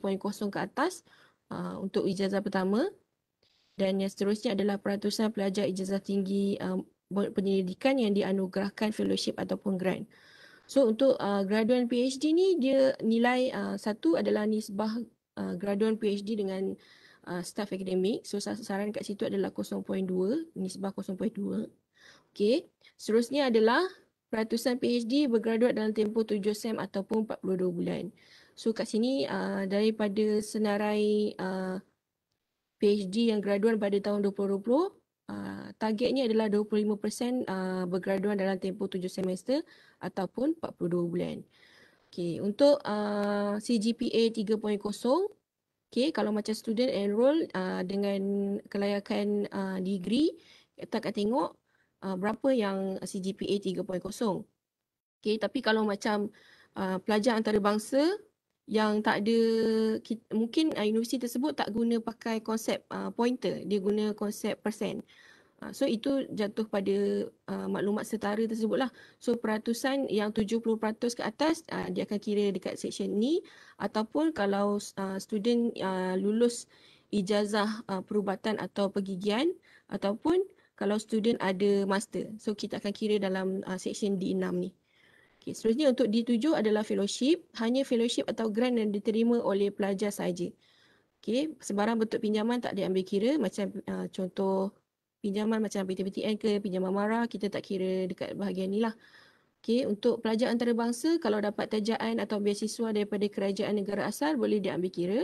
ke atas uh, untuk ijazah pertama dan yang seterusnya adalah peratusan pelajar ijazah tinggi um, penyelidikan yang dianugerahkan fellowship ataupun grant. So untuk uh, graduan PhD ni dia nilai uh, satu adalah nisbah uh, graduan PhD dengan uh, staff akademik. So sasaran kat situ adalah 0.2, nisbah 0.2. Okay. Seterusnya adalah peratusan PhD bergraduat dalam tempoh 7 sem ataupun 42 bulan. So kat sini uh, daripada senarai uh, PhD yang graduan pada tahun 2020, uh, targetnya adalah 25% uh, bergraduan dalam tempoh 7 semester ataupun 42 bulan. Okay, untuk uh, CGPA 3.0, okay, kalau macam student enroll uh, dengan kelayakan uh, degree, kita akan tengok Uh, berapa yang CGPA 3.0. Okay, tapi kalau macam uh, pelajar antarabangsa yang tak ada, kita, mungkin uh, universiti tersebut tak guna pakai konsep uh, pointer, dia guna konsep persen. Uh, so itu jatuh pada uh, maklumat setara tersebutlah. So peratusan yang 70% ke atas uh, dia akan kira dekat section ni ataupun kalau uh, student uh, lulus ijazah uh, perubatan atau pergigian ataupun kalau student ada master. So kita akan kira dalam uh, section D6 ni. Okay, seterusnya untuk D7 adalah fellowship. Hanya fellowship atau grant yang diterima oleh pelajar sahaja. Okay, sebarang bentuk pinjaman tak diambil kira. Macam uh, contoh pinjaman macam PTPTN ke pinjaman MARA, kita tak kira dekat bahagian ni lah. Okay, untuk pelajar antarabangsa, kalau dapat tajaan atau beasiswa daripada kerajaan negara asal boleh diambil kira.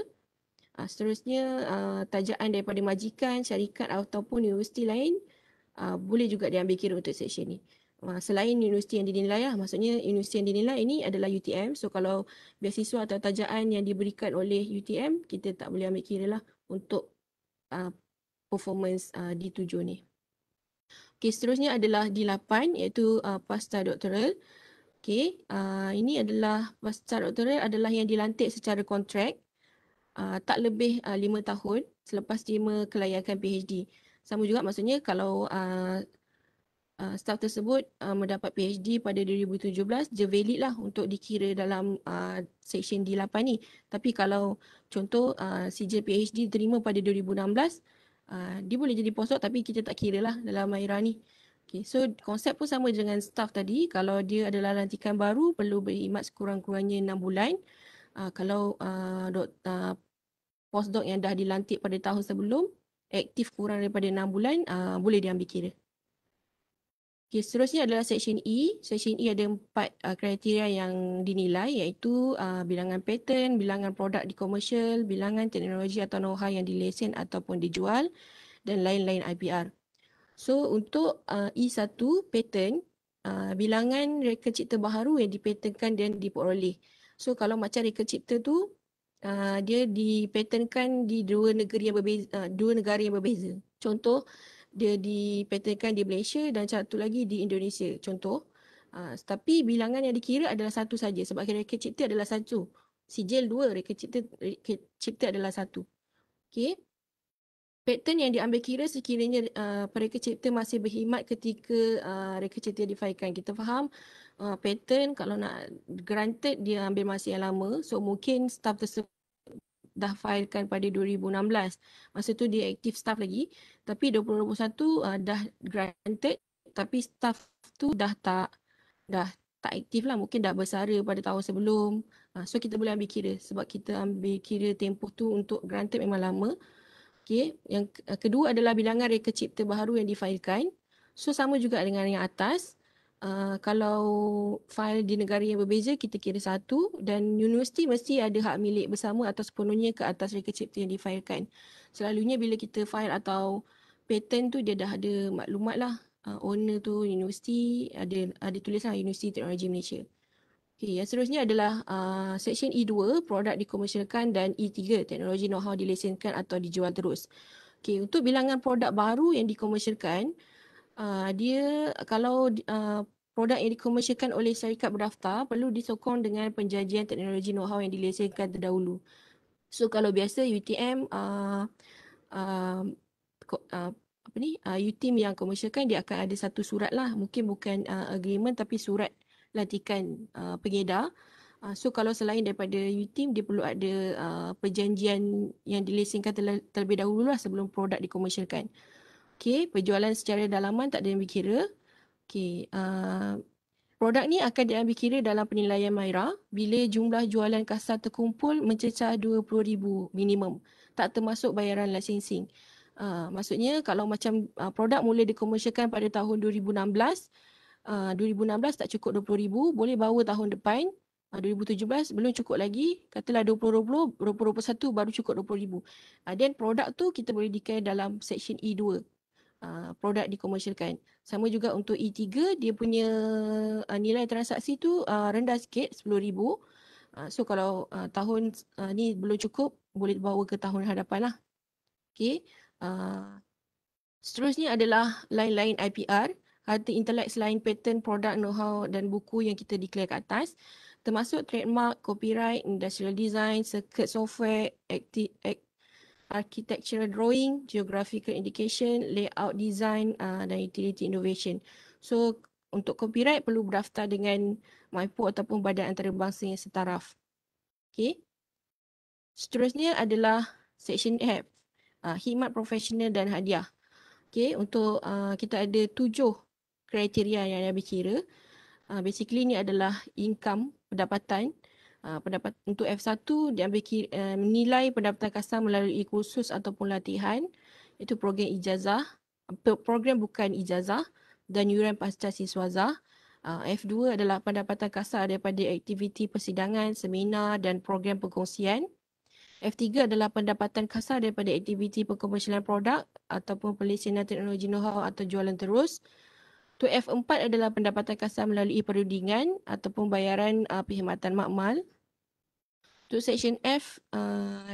Uh, seterusnya, uh, tajaan daripada majikan, syarikat ataupun universiti lain uh, boleh juga diambil kira untuk section ni. Uh, selain universiti yang dinilai lah, maksudnya universiti yang dinilai ini adalah UTM. So kalau beasiswa atau tajaan yang diberikan oleh UTM, kita tak boleh ambil kira lah untuk uh, performance uh, D7 ni. Okay, seterusnya adalah D8 iaitu uh, pasta doktoral. Okay, uh, ini adalah pasta doktoral adalah yang dilantik secara kontrak uh, tak lebih uh, 5 tahun selepas terima kelayakan PhD sama juga maksudnya kalau uh, uh, staff tersebut uh, mendapat PhD pada 2017 dia valid lah untuk dikira dalam uh, section D8 ni tapi kalau contoh uh, sijil PhD terima pada 2016 uh, dia boleh jadi postdoc tapi kita tak kira lah dalam Aira ni okay. so konsep pun sama dengan staff tadi kalau dia adalah lantikan baru perlu berkhidmat sekurang-kurangnya 6 bulan uh, kalau uh, doktor uh, postdoc yang dah dilantik pada tahun sebelum aktif kurang daripada 6 bulan uh, boleh diambil kira. Okay, seterusnya adalah section E. Section E ada empat uh, kriteria yang dinilai iaitu uh, bilangan patent, bilangan produk di komersial, bilangan teknologi atau know-how yang dilesen ataupun dijual dan lain-lain IPR. So untuk uh, E1 patent, uh, bilangan reka cipta baharu yang dipatenkan dan diperoleh. So kalau macam reka cipta tu Ah, dia dipatenkan di dua negeri yang berbeza uh, dua negara yang berbeza contoh dia dipatenkan di Malaysia dan satu lagi di Indonesia contoh uh, tapi bilangan yang dikira adalah satu saja sebab reka cipta adalah satu sijil dua reka cipta reka cipta adalah satu okey pattern yang diambil kira sekiranya uh, reka cipta masih berkhidmat ketika uh, reka cipta difailkan kita faham uh, uh, pattern kalau nak granted dia ambil masa yang lama so mungkin staff tersebut dah filekan pada 2016 masa tu dia aktif staff lagi tapi 2021 uh, dah granted tapi staff tu dah tak dah tak aktif lah mungkin dah bersara pada tahun sebelum uh, so kita boleh ambil kira sebab kita ambil kira tempoh tu untuk granted memang lama okay. yang kedua adalah bilangan reka cipta baharu yang difailkan So sama juga dengan yang atas, Uh, kalau file di negara yang berbeza kita kira satu dan universiti mesti ada hak milik bersama atau sepenuhnya ke atas reka cipta yang difailkan. Selalunya bila kita file atau patent tu dia dah ada maklumat lah uh, owner tu universiti ada ada tulis lah Universiti Teknologi Malaysia. Okay, yang seterusnya adalah uh, section E2 produk dikomersialkan dan E3 teknologi know-how dilesenkan atau dijual terus. Okay, untuk bilangan produk baru yang dikomersialkan, uh, dia kalau uh, produk yang dikomersialkan oleh syarikat berdaftar perlu disokong dengan penjanjian teknologi know-how yang dilesenkan terdahulu. So kalau biasa UTM uh, ah, uh, uh, apa ni uh, UTM yang komersialkan dia akan ada satu surat lah mungkin bukan uh, agreement tapi surat latikan uh, pengedar. Uh, so kalau selain daripada UTM dia perlu ada uh, perjanjian yang dilesenkan terlebih dahulu lah sebelum produk dikomersialkan. Uh, Okey, penjualan secara dalaman tak diambil kira. Okay, uh, produk ni akan diambil kira dalam penilaian Myra bila jumlah jualan kasar terkumpul mencecah RM20,000 minimum. Tak termasuk bayaran licensing. Uh, maksudnya kalau macam uh, produk mula dikomersialkan pada tahun 2016, uh, 2016 tak cukup RM20,000, boleh bawa tahun depan. Uh, 2017 belum cukup lagi, katalah 2020, 2021 baru cukup RM20,000. Uh, then produk tu kita boleh declare dalam section E2 uh, produk dikomersialkan. Sama juga untuk E3, dia punya uh, nilai transaksi tu uh, rendah sikit, RM10,000. Uh, so kalau uh, tahun uh, ni belum cukup, boleh bawa ke tahun hadapan lah. Okay. Uh, seterusnya adalah lain-lain IPR, harta intelek selain patent, produk, know-how dan buku yang kita declare ke atas termasuk trademark, copyright, industrial design, circuit software, active, active architectural drawing, geographical indication, layout design uh, dan utility innovation. So untuk copyright perlu berdaftar dengan MIPO ataupun badan antarabangsa yang setaraf. Okay. Seterusnya adalah section F, uh, khidmat profesional dan hadiah. Okay, untuk uh, kita ada tujuh kriteria yang saya berkira. Uh, basically ini adalah income, pendapatan, Ah, pendapat untuk F1 dia kira, uh, eh, menilai pendapatan kasar melalui kursus ataupun latihan itu program ijazah program bukan ijazah dan yuran pasca siswaza uh, ah, F2 adalah pendapatan kasar daripada aktiviti persidangan, seminar dan program perkongsian F3 adalah pendapatan kasar daripada aktiviti pengkomersialan produk ataupun pelesenan teknologi know-how atau jualan terus. Tu F4 adalah pendapatan kasar melalui perundingan ataupun bayaran uh, perkhidmatan makmal. Tu section F5 uh,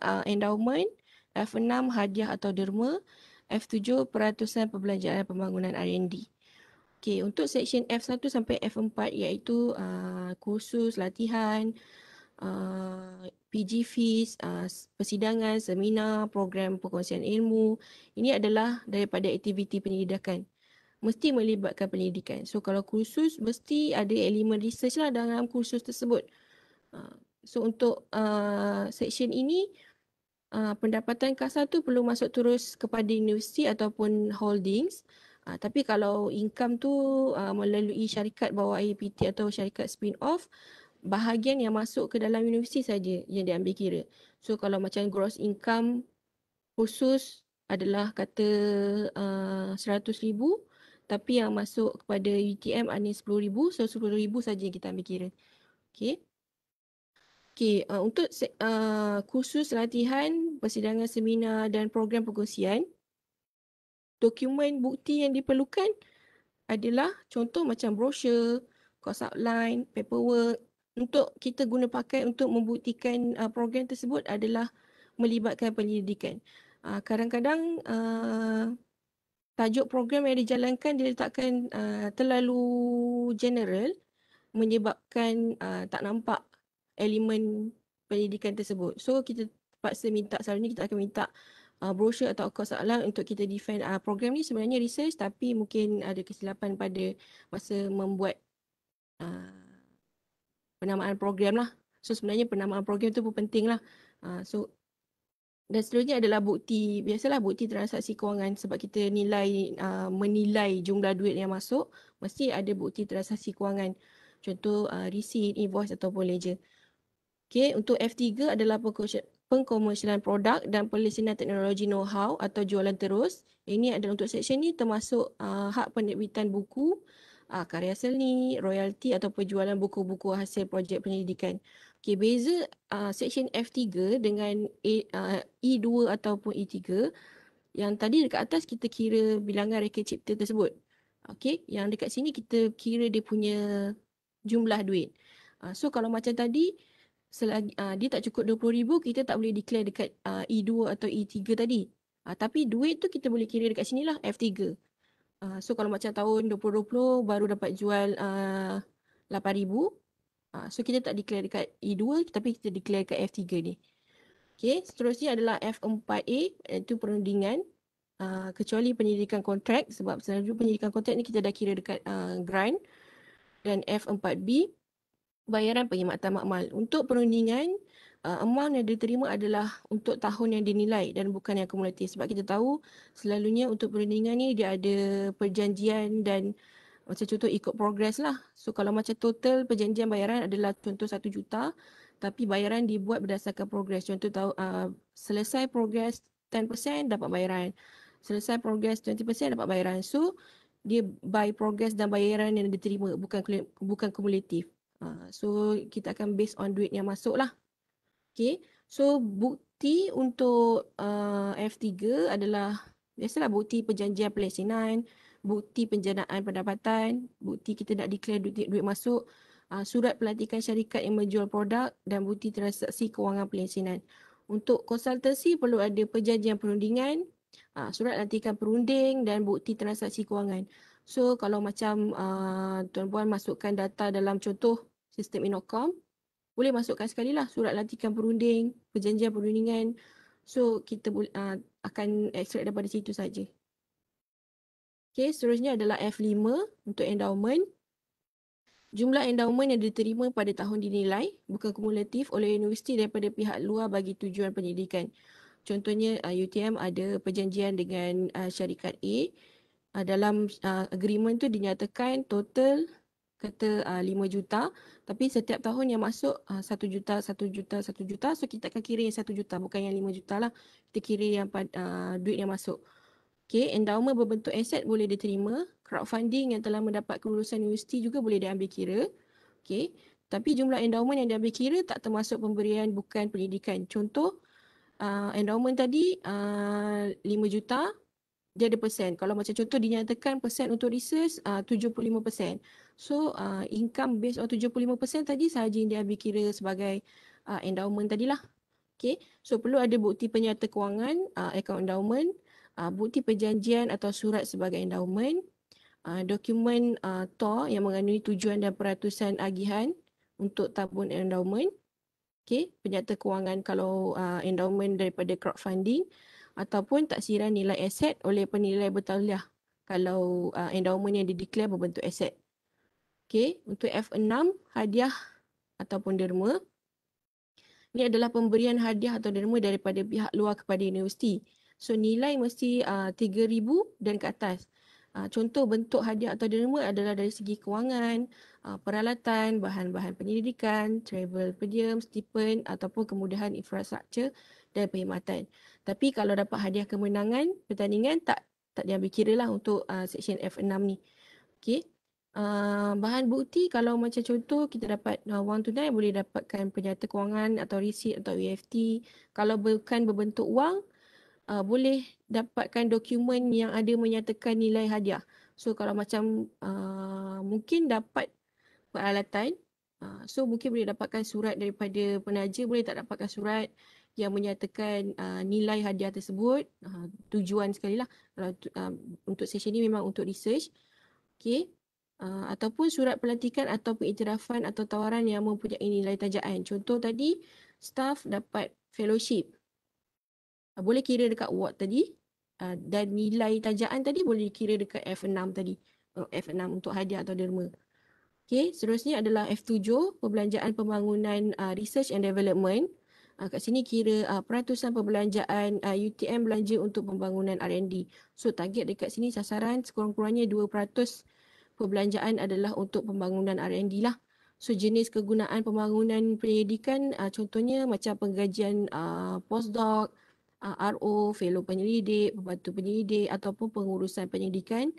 uh, endowment, F6 hadiah atau derma, F7 peratusan perbelanjaan pembangunan R&D. Okey, untuk section F1 sampai F4 iaitu uh, kursus, latihan, uh, PG fees, uh, persidangan, seminar, program perkongsian ilmu. Ini adalah daripada aktiviti penyelidikan mesti melibatkan pendidikan. So kalau kursus mesti ada elemen research lah dalam kursus tersebut. Ah, so untuk uh, section ini uh, pendapatan kasa tu perlu masuk terus kepada universiti ataupun holdings. Uh, tapi kalau income tu uh, melalui syarikat bawah IPT atau syarikat spin off bahagian yang masuk ke dalam universiti saja yang diambil kira. So kalau macam gross income khusus adalah kata uh, 100,000 tapi yang masuk kepada UTM hanya RM10,000 so RM10,000 saja yang kita ambil kira. okay Okey, uh, untuk uh, kursus latihan, persidangan seminar dan program perkongsian, dokumen bukti yang diperlukan adalah contoh macam brosur, kos outline, paperwork. Untuk kita guna pakai untuk membuktikan uh, program tersebut adalah melibatkan penyelidikan. Uh, kadang-kadang uh, tajuk program yang dijalankan diletakkan uh, terlalu general menyebabkan uh, tak nampak elemen pendidikan tersebut. So kita terpaksa minta selalunya kita akan minta uh, brosur atau course outline untuk kita defend uh, program ni sebenarnya research tapi mungkin ada kesilapan pada masa membuat uh, penamaan program lah. So sebenarnya penamaan program tu pun penting lah. Uh, so dan seterusnya adalah bukti biasalah bukti transaksi kewangan sebab kita nilai uh, menilai jumlah duit yang masuk mesti ada bukti transaksi kewangan contoh uh, receipt invoice atau ledger okey untuk F3 adalah pengkomersialan produk dan pelesenan teknologi know-how atau jualan terus ini adalah untuk section ni termasuk uh, hak penerbitan buku uh, karya seni, royalti atau penjualan buku-buku hasil projek penyelidikan. Okey, beza uh, section F3 dengan A, uh, ah, E2 ataupun E3 yang tadi dekat atas kita kira bilangan reka cipta tersebut. Okey, yang dekat sini kita kira dia punya jumlah duit. Uh, so kalau macam tadi selagi uh, dia tak cukup 20000 kita tak boleh declare dekat uh, E2 atau E3 tadi. Uh, tapi duit tu kita boleh kira dekat sini lah F3. Uh, so kalau macam tahun 2020 baru dapat jual RM8,000. Uh, ah, ah, so kita tak declare dekat E2 tapi kita declare dekat F3 ni. Okay, seterusnya adalah F4A iaitu perundingan uh, kecuali penyelidikan kontrak sebab selalu penyelidikan kontrak ni kita dah kira dekat uh, grant dan F4B bayaran penghematan makmal. Untuk perundingan uh, amount yang diterima adalah untuk tahun yang dinilai dan bukan yang kumulatif sebab kita tahu selalunya untuk perundingan ni dia ada perjanjian dan macam contoh ikut progress lah. So kalau macam total perjanjian bayaran adalah contoh satu juta tapi bayaran dibuat berdasarkan progress. Contoh tahu uh, selesai progress 10% dapat bayaran. Selesai progress 20% dapat bayaran. So dia by progress dan bayaran yang diterima bukan bukan kumulatif. Uh, so kita akan based on duit yang masuk lah. Okay. So bukti untuk uh, eh, F3 adalah biasalah bukti perjanjian pelesenan, bukti penjanaan pendapatan, bukti kita nak declare duit, duit masuk, uh, surat pelantikan syarikat yang menjual produk dan bukti transaksi kewangan pelesenan. Untuk konsultasi perlu ada perjanjian perundingan, uh, surat lantikan perunding dan bukti transaksi kewangan. So kalau macam uh, tuan-puan masukkan data dalam contoh sistem Inocom, boleh masukkan sekali lah surat latihan perunding, perjanjian perundingan. So kita uh, akan extract daripada situ saja. Okay, seterusnya adalah F5 untuk endowment. Jumlah endowment yang diterima pada tahun dinilai bukan kumulatif oleh universiti daripada pihak luar bagi tujuan pendidikan. Contohnya uh, ah, UTM ada perjanjian dengan uh, syarikat A. Uh, dalam uh, agreement tu dinyatakan total kata uh, ah, 5 juta tapi setiap tahun yang masuk uh, ah, 1 juta 1 juta 1 juta so kita akan kira yang 1 juta bukan yang 5 juta lah kita kira yang uh, duit yang masuk okay endowment berbentuk aset boleh diterima crowdfunding yang telah mendapat kelulusan universiti juga boleh diambil kira okay tapi jumlah endowment yang diambil kira tak termasuk pemberian bukan pendidikan contoh uh, endowment tadi uh, 5 juta dia ada persen. Kalau macam contoh dinyatakan persen untuk research ah, uh, 75%. So uh, income based on 75% tadi sahaja yang dia ambil sebagai uh, endowment tadilah. Okay. So perlu ada bukti penyata kewangan, uh, account endowment, uh, bukti perjanjian atau surat sebagai endowment, uh, dokumen uh, TOR yang mengandungi tujuan dan peratusan agihan untuk tabung endowment, okay. penyata kewangan kalau uh, endowment daripada crowdfunding, ataupun taksiran nilai aset oleh penilai bertauliah kalau uh, endowment yang dideklar berbentuk aset. Okey, untuk F6 hadiah ataupun derma. Ini adalah pemberian hadiah atau derma daripada pihak luar kepada universiti. So nilai mesti uh, 3000 dan ke atas. Uh, contoh bentuk hadiah atau derma adalah dari segi kewangan, uh, peralatan, bahan-bahan penyelidikan, travel, pediam, stipend ataupun kemudahan infrastruktur dan perkhidmatan. Tapi kalau dapat hadiah kemenangan pertandingan tak tak dia kira lah untuk uh, section F6 ni. Okey, Uh, bahan bukti kalau macam contoh kita dapat uh, wang tunai boleh dapatkan penyata kewangan atau receipt atau UFT. Kalau bukan berbentuk wang uh, boleh dapatkan dokumen yang ada menyatakan nilai hadiah. So kalau macam uh, mungkin dapat peralatan uh, so mungkin boleh dapatkan surat daripada penaja boleh tak dapatkan surat yang menyatakan uh, nilai hadiah tersebut uh, tujuan sekali lah uh, uh, untuk sesi ini memang untuk research okay Uh, ataupun surat pelantikan atau pengiktirafan atau tawaran yang mempunyai nilai tajaan. Contoh tadi, staff dapat fellowship. Uh, boleh kira dekat award tadi uh, dan nilai tajaan tadi boleh kira dekat F6 tadi. Uh, F6 untuk hadiah atau derma. Okay, seterusnya adalah F7, perbelanjaan pembangunan uh, research and development. Uh, kat sini kira uh, peratusan pembelanjaan uh, ah, UTM belanja untuk pembangunan R&D. So target dekat sini sasaran sekurang-kurangnya 2% perbelanjaan adalah untuk pembangunan R&D lah. So jenis kegunaan pembangunan pendidikan uh, contohnya macam penggajian uh, postdoc, uh, RO, fellow penyelidik, pembantu penyelidik ataupun pengurusan penyelidikan,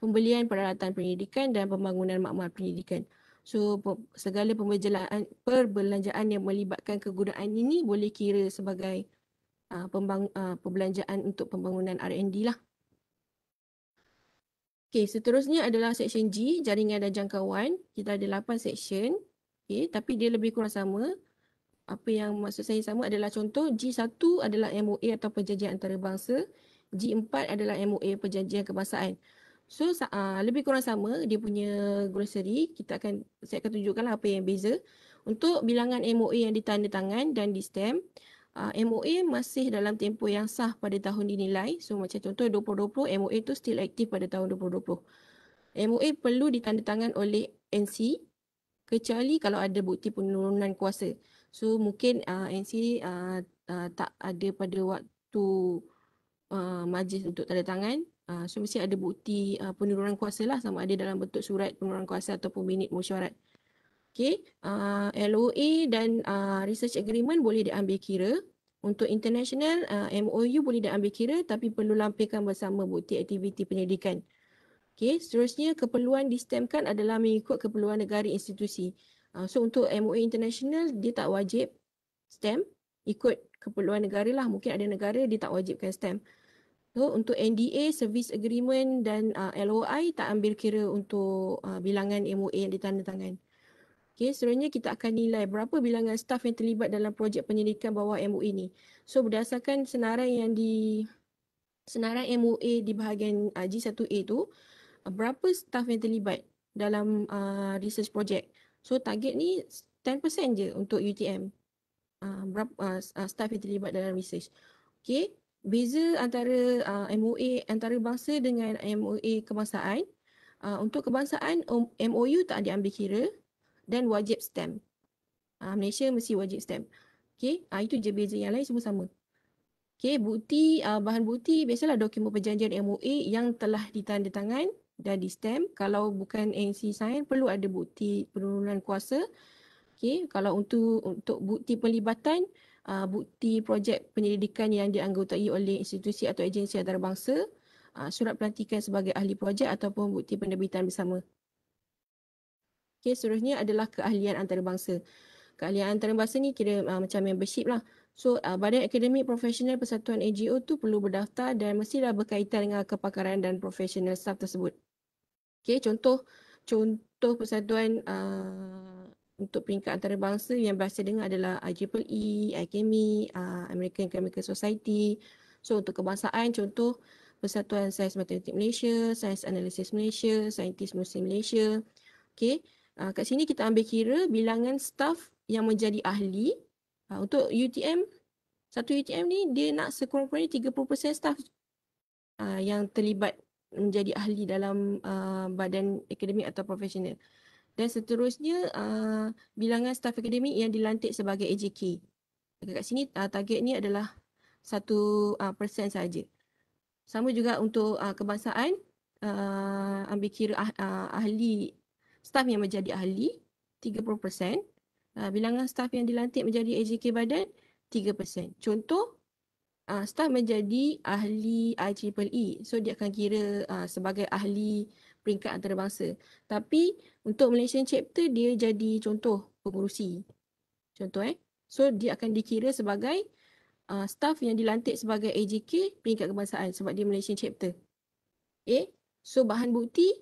pembelian peralatan penyelidikan dan pembangunan makmal penyelidikan. So segala pembelanjaan perbelanjaan yang melibatkan kegunaan ini boleh kira sebagai uh, pembang, uh, perbelanjaan untuk pembangunan R&D lah. Okay, seterusnya adalah section G, jaringan dan jangkauan. Kita ada 8 section. Okay, tapi dia lebih kurang sama. Apa yang maksud saya sama adalah contoh G1 adalah MOA atau perjanjian antarabangsa. G4 adalah MOA perjanjian kebangsaan. So uh, lebih kurang sama dia punya grocery kita akan saya akan tunjukkanlah apa yang beza. Untuk bilangan MOA yang ditandatangan dan di stamp, uh, ah, MOA masih dalam tempoh yang sah pada tahun dinilai. So macam contoh 2020 MOA itu still aktif pada tahun 2020. MOA perlu ditandatangan oleh NC kecuali kalau ada bukti penurunan kuasa. So mungkin uh, ah, NC uh, uh, tak ada pada waktu uh, majlis untuk tanda tangan Uh, so mesti ada bukti uh, penurunan kuasa lah sama ada dalam bentuk surat penurunan kuasa ataupun minit mesyuarat. Okay, uh, ah, LOA dan uh, research agreement boleh diambil kira. Untuk international, uh, MOU boleh diambil kira tapi perlu lampirkan bersama bukti aktiviti penyelidikan. Okay, seterusnya keperluan distemkan adalah mengikut keperluan negara institusi. Uh, so untuk MOU international, dia tak wajib stem ikut keperluan negara lah. Mungkin ada negara dia tak wajibkan stem. So untuk NDA, Service Agreement dan uh, LOI tak ambil kira untuk uh, bilangan MOA yang ditandatangan. Okay, seterusnya kita akan nilai berapa bilangan staf yang terlibat dalam projek penyelidikan bawah MOA ini. So berdasarkan senarai yang di senarai MOA di bahagian uh, G1A tu, uh, berapa staf yang terlibat dalam uh, research project. So target ni 10% je untuk UTM. Uh, berapa uh, uh, staff yang terlibat dalam research. Okay, beza antara uh, MOA bangsa dengan MOA kebangsaan. Uh, untuk kebangsaan, MOU um, tak diambil kira dan wajib stamp. Uh, Malaysia mesti wajib stamp. Okay, uh, itu je beza yang lain semua sama. Okay, bukti, uh, bahan bukti biasalah dokumen perjanjian MOA yang telah ditandatangan dan di stamp. Kalau bukan NC sign, perlu ada bukti penurunan kuasa. Okay, kalau untuk untuk bukti pelibatan, uh, bukti projek penyelidikan yang dianggotai oleh institusi atau agensi antarabangsa, uh, surat pelantikan sebagai ahli projek ataupun bukti penerbitan bersama. Okey, seterusnya adalah keahlian antarabangsa. Keahlian antarabangsa ni kira uh, macam membership lah. So uh, badan akademik profesional persatuan NGO tu perlu berdaftar dan mestilah berkaitan dengan kepakaran dan profesional staff tersebut. Okey, contoh contoh persatuan uh, untuk peringkat antarabangsa yang biasa dengar adalah IEEE, ah, IKMI, ah, American Chemical Society. So untuk kebangsaan contoh Persatuan Sains Matematik Malaysia, Sains Analisis Malaysia, Saintis Muslim Malaysia. Okay. Uh, ah, kat sini kita ambil kira bilangan staff yang menjadi ahli uh, untuk UTM. Satu UTM ni dia nak sekurang-kurangnya 30% staff uh, yang terlibat menjadi ahli dalam uh, badan akademik atau profesional dan seterusnya uh, bilangan staf akademik yang dilantik sebagai AJK. Dekat sini uh, target ni adalah 1% uh, saja. Sama juga untuk uh, kebangsaan uh, ambil kira ah, uh, ahli staf yang menjadi ahli 30%, uh, bilangan staf yang dilantik menjadi AJK badan 3%. Contoh uh, staf menjadi ahli IEEE. E. So dia akan kira uh, sebagai ahli peringkat antarabangsa. Tapi untuk Malaysian chapter dia jadi contoh pengurusi. Contoh eh. So dia akan dikira sebagai uh, staff yang dilantik sebagai AJK peringkat kebangsaan sebab dia Malaysian chapter. Eh, so bahan bukti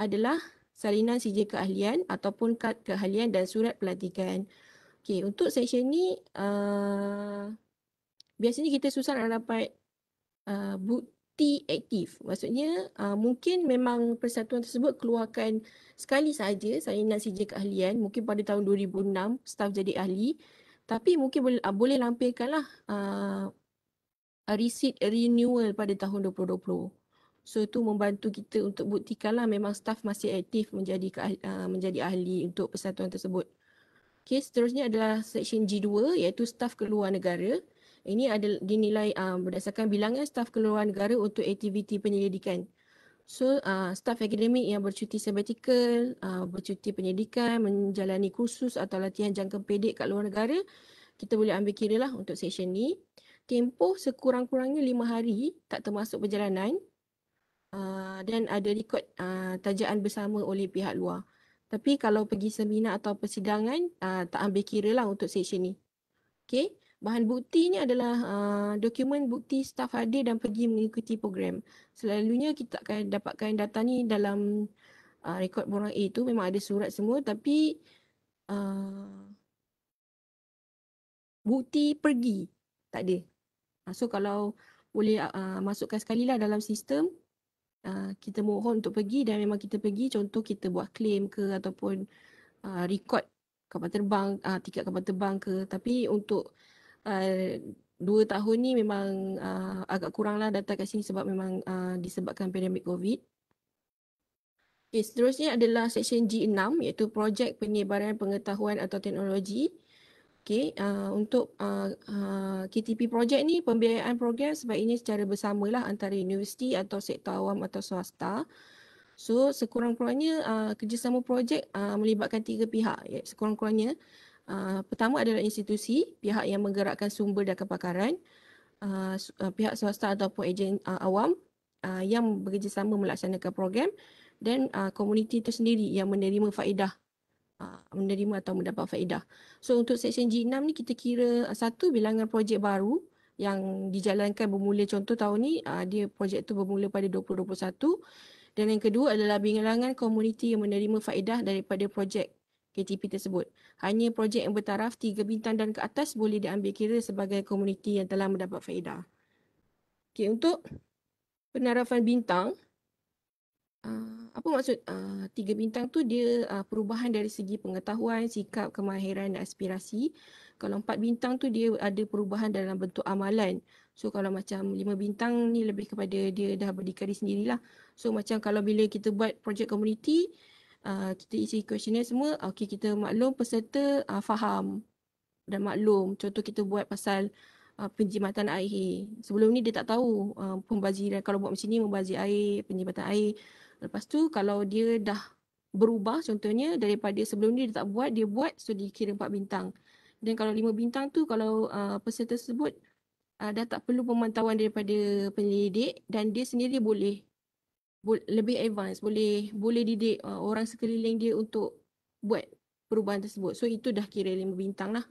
adalah salinan CJ keahlian ataupun kad keahlian dan surat pelantikan. Okay, untuk section ni uh, biasanya kita susah nak dapat uh, bukti aktif. Maksudnya uh, mungkin memang persatuan tersebut keluarkan sekali saja saya nak sijil keahlian mungkin pada tahun 2006 staff jadi ahli tapi mungkin boleh, ah, uh, boleh lampirkanlah uh, receipt renewal pada tahun 2020. So itu membantu kita untuk buktikanlah memang staff masih aktif menjadi uh, menjadi ahli untuk persatuan tersebut. Okey seterusnya adalah seksyen G2 iaitu staff keluar negara. Ini ada dinilai uh, ah, berdasarkan bilangan staf keluar negara untuk aktiviti penyelidikan. So, uh, staf akademik yang bercuti sabbatical, uh, bercuti penyelidikan, menjalani kursus atau latihan jangka pendek kat luar negara, kita boleh ambil kira lah untuk session ni. Tempoh sekurang-kurangnya lima hari, tak termasuk perjalanan. Uh, dan ada rekod uh, tajaan bersama oleh pihak luar. Tapi kalau pergi seminar atau persidangan, uh, tak ambil kira lah untuk session ni. Okay. Bahan bukti buktinya adalah uh, dokumen bukti staf hadir dan pergi mengikuti program. Selalunya kita akan dapatkan data ni dalam uh, rekod borang A itu memang ada surat semua tapi uh, bukti pergi tak ada. Uh, so kalau boleh uh, masukkan sekali lah dalam sistem uh, kita mohon untuk pergi dan memang kita pergi contoh kita buat claim ke ataupun uh, rekod kapal terbang, uh, tiket kapal terbang ke tapi untuk Ah, dua tahun ni memang uh, agak kurang lah datang kat sini sebab memang uh, disebabkan pandemik COVID. Okay, seterusnya adalah Seksyen G6 iaitu Projek Penyebaran Pengetahuan atau Teknologi. Okay, uh, untuk uh, uh, KTP Projek ni, pembiayaan program sebaiknya secara bersamalah antara universiti atau sektor awam atau swasta. So, sekurang-kurangnya uh, kerjasama projek uh, melibatkan tiga pihak. Sekurang-kurangnya uh, Uh, pertama adalah institusi, pihak yang menggerakkan sumber dan kepakaran, uh, uh, pihak swasta ataupun ejen uh, awam uh, yang bekerjasama melaksanakan program dan uh, komuniti itu sendiri yang menerima faedah, uh, menerima atau mendapat faedah. So untuk section G6 ni kita kira satu bilangan projek baru yang dijalankan bermula contoh tahun ni, uh, dia projek tu bermula pada 2021 dan yang kedua adalah bilangan komuniti yang menerima faedah daripada projek KTP tersebut. Hanya projek yang bertaraf tiga bintang dan ke atas boleh diambil kira sebagai komuniti yang telah mendapat faedah. Okay, untuk penarafan bintang, ah, apa maksud ah, tiga bintang tu dia ah, perubahan dari segi pengetahuan, sikap, kemahiran dan aspirasi. Kalau empat bintang tu dia ada perubahan dalam bentuk amalan. So kalau macam lima bintang ni lebih kepada dia dah berdikari sendirilah. So macam kalau bila kita buat projek komuniti, kita ah, isi questionnaire semua ah, okey kita maklum peserta uh, faham dan maklum contoh kita buat pasal uh, penjimatan air. Sebelum ni dia tak tahu uh, pembaziran kalau buat macam ni membazir air, penjimatan air. Lepas tu kalau dia dah berubah contohnya daripada sebelum ni dia tak buat, dia buat so dia kira empat bintang. Dan kalau lima bintang tu kalau uh, peserta tersebut uh, dah tak perlu pemantauan daripada penyelidik dan dia sendiri boleh lebih advance boleh boleh didik uh, orang sekeliling dia untuk buat perubahan tersebut. So itu dah kira lima bintang lah.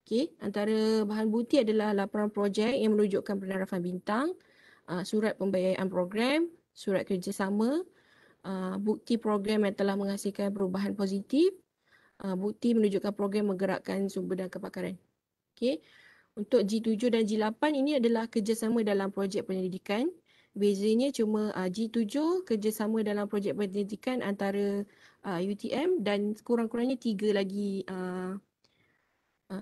Okay. Antara bahan bukti adalah laporan projek yang menunjukkan penarafan bintang, uh, surat pembayaran program, surat kerjasama, uh, bukti program yang telah menghasilkan perubahan positif, uh, bukti menunjukkan program menggerakkan sumber dan kepakaran. Okay. Untuk G7 dan G8 ini adalah kerjasama dalam projek penyelidikan Bezanya cuma ah, G7 kerjasama dalam projek pendidikan antara ah, UTM dan kurang-kurangnya tiga lagi ah,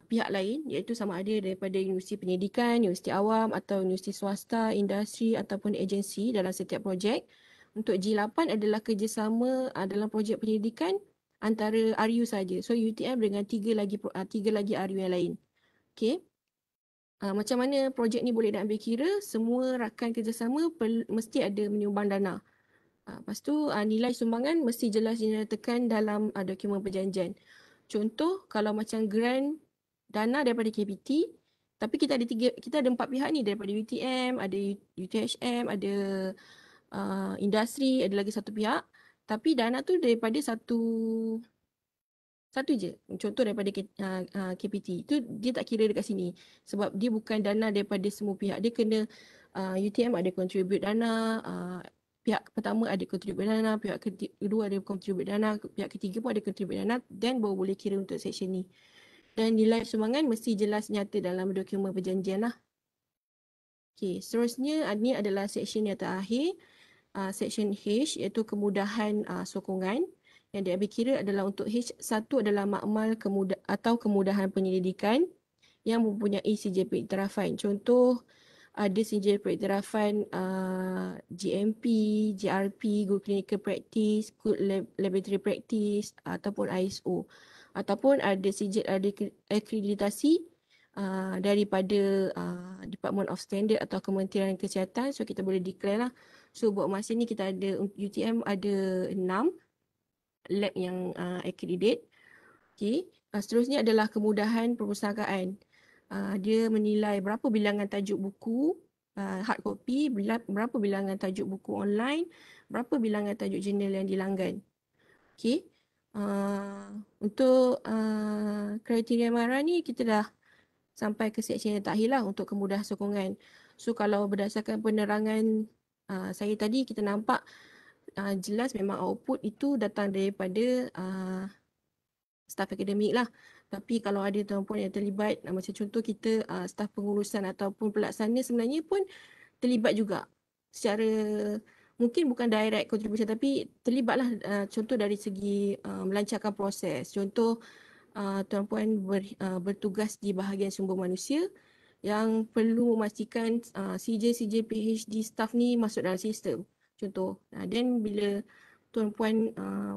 pihak lain iaitu sama ada daripada universiti pendidikan, universiti awam atau universiti swasta, industri ataupun agensi dalam setiap projek. Untuk G8 adalah kerjasama dalam projek pendidikan antara RU saja. So UTM dengan tiga lagi tiga lagi RU yang lain. Okay. Uh, macam mana projek ni boleh nak diambil kira semua rakan kerjasama per, mesti ada menyumbang dana. Uh, lepas tu uh, nilai sumbangan mesti jelas dinyatakan dalam uh, dokumen perjanjian. Contoh kalau macam grant dana daripada KPT tapi kita ada tiga kita ada empat pihak ni daripada UTM, ada UTHM, ada uh, industri, ada lagi satu pihak tapi dana tu daripada satu satu je. Contoh daripada KPT. Ah, ah, Itu dia tak kira dekat sini. Sebab dia bukan dana daripada semua pihak. Dia kena ah, UTM ada contribute dana, pihak pertama ada contribute dana, pihak kedua ada contribute dana, pihak ketiga pun ada contribute dana dan baru boleh kira untuk section ni. Dan nilai sumbangan mesti jelas nyata dalam dokumen perjanjian lah. Okay, seterusnya ni adalah section yang terakhir, uh, section H iaitu kemudahan sokongan yang diambil kira adalah untuk H1 adalah makmal kemuda, atau kemudahan penyelidikan yang mempunyai sijil periktirafan. Contoh ada sijil periktirafan uh, ah, GMP, GRP, Good Clinical Practice, Good Laboratory Practice ataupun ISO ataupun ada sijil ada akreditasi uh, daripada uh, Department of Standard atau Kementerian Kesihatan so kita boleh declare lah. So buat masa ni kita ada UTM ada enam lab yang uh, accredited. Okey. Uh, seterusnya adalah kemudahan perpustakaan. Uh, dia menilai berapa bilangan tajuk buku uh, hard copy, berapa bilangan tajuk buku online, berapa bilangan tajuk jurnal yang dilanggan. Okey. Uh, untuk uh, kriteria mara ni kita dah sampai ke seksyen yang terakhir lah untuk kemudahan sokongan. So kalau berdasarkan penerangan uh, saya tadi kita nampak uh, jelas memang output itu datang daripada uh, ah, staf akademik lah. Tapi kalau ada tuan-puan yang terlibat, uh, macam contoh kita uh, staff pengurusan ataupun pelaksana sebenarnya pun terlibat juga secara mungkin bukan direct contribution tapi terlibatlah uh, contoh dari segi uh, melancarkan proses. Contoh uh, tuan-puan ber, uh, bertugas di bahagian sumber manusia yang perlu memastikan uh, CJ-CJ PhD staff ni masuk dalam sistem contoh. Uh, then bila tuan puan uh, ah,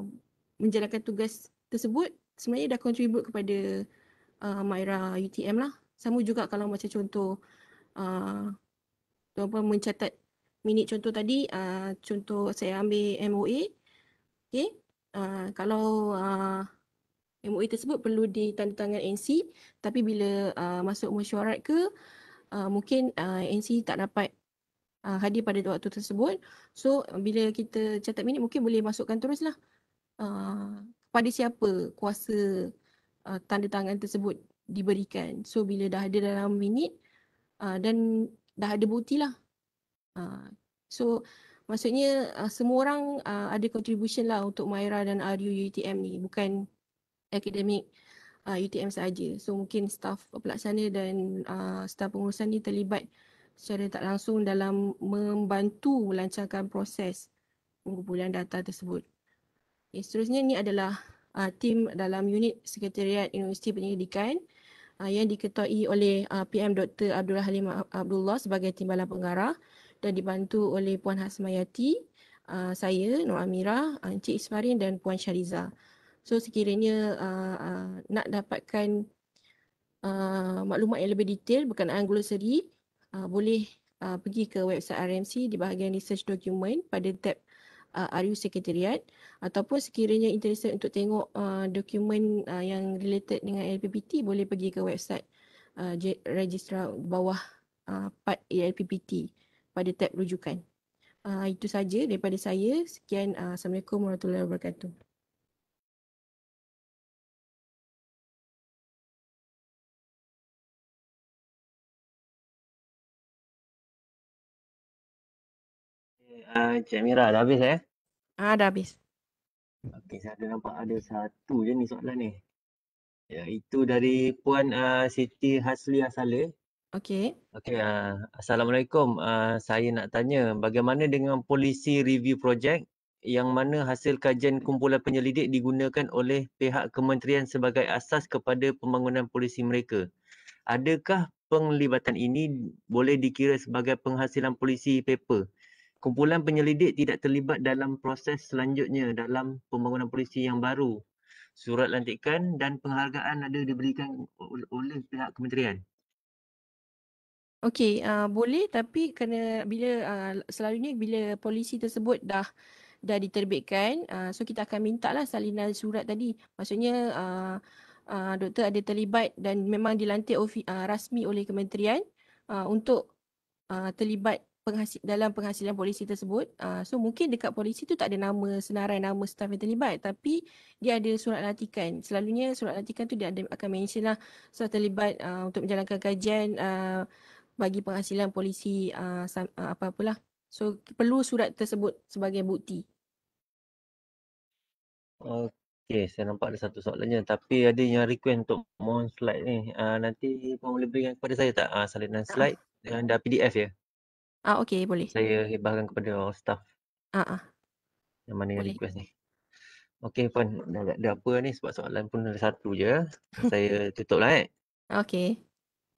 menjalankan tugas tersebut sebenarnya dah contribute kepada uh, ah, Myra UTM lah. Sama juga kalau macam contoh uh, tuan puan mencatat minit contoh tadi, uh, contoh saya ambil MOA. Okay. Uh, kalau uh, MOA tersebut perlu ditandatangan NC tapi bila uh, masuk mesyuarat ke uh, mungkin uh, NC tak dapat uh, hadir pada waktu tersebut. So bila kita catat minit mungkin boleh masukkan teruslah uh, kepada uh, siapa kuasa uh, tanda tangan tersebut diberikan. So bila dah ada dalam minit uh, dan dah ada bukti lah. Uh, so maksudnya uh, semua orang uh, ada contribution lah untuk Myra dan RU UTM ni bukan akademik uh, UTM saja. So mungkin staff pelaksana dan uh, staff pengurusan ni terlibat uh, secara tak langsung dalam membantu melancarkan proses pengumpulan data tersebut. Okay, seterusnya ini adalah uh, tim dalam unit Sekretariat Universiti Penyelidikan uh, yang diketuai oleh uh, PM Dr. Abdul Halim Abdullah sebagai timbalan pengarah dan dibantu oleh Puan Hasmayati, uh, saya, Nur Amira, uh, Encik Ismarin dan Puan Shariza. So sekiranya uh, uh, nak dapatkan uh, maklumat yang lebih detail berkenaan glossary, uh, boleh uh, pergi ke website RMC di bahagian research document pada tab uh, RU Sekretariat ataupun sekiranya interested untuk tengok uh, dokumen uh, yang related dengan LPPT boleh pergi ke website uh, registrar bawah uh, part LPPT pada tab rujukan. Uh, itu saja daripada saya. Sekian. Uh, Assalamualaikum warahmatullahi wabarakatuh. Ah, Cik Mira dah habis eh? Ah, dah habis. Okey, saya ada nampak ada satu je ni soalan ni. Ya, itu dari Puan uh, Siti Hasli Saleh. Okey. Okey, uh, Assalamualaikum. Uh, saya nak tanya bagaimana dengan polisi review projek yang mana hasil kajian kumpulan penyelidik digunakan oleh pihak kementerian sebagai asas kepada pembangunan polisi mereka. Adakah penglibatan ini boleh dikira sebagai penghasilan polisi paper? kumpulan penyelidik tidak terlibat dalam proses selanjutnya dalam pembangunan polisi yang baru. Surat lantikan dan penghargaan ada diberikan oleh pihak kementerian. Okey, uh, boleh tapi kena bila uh, selalunya bila polisi tersebut dah dah diterbitkan, uh, so kita akan minta lah salinan surat tadi. Maksudnya uh, uh, doktor ada terlibat dan memang dilantik ofi, uh, rasmi oleh kementerian uh, untuk uh, terlibat penghasil, dalam penghasilan polisi tersebut. Uh, so mungkin dekat polisi tu tak ada nama senarai nama staf yang terlibat tapi dia ada surat latikan. Selalunya surat latikan tu dia ada, akan mention lah staff terlibat uh, untuk menjalankan kajian uh, bagi penghasilan polisi uh, apa-apalah. So perlu surat tersebut sebagai bukti. Okay, saya nampak ada satu soalannya tapi ada yang request untuk mohon slide ni. Uh, nanti pun boleh berikan kepada saya tak uh, salinan slide dengan dah PDF ya? Ah okey boleh. Saya hibahkan kepada orang staff. Ah ah. Yang mana boleh. request ni? Okey pun dah ada apa ni sebab soalan pun ada satu je. saya tutup lah eh. Okey.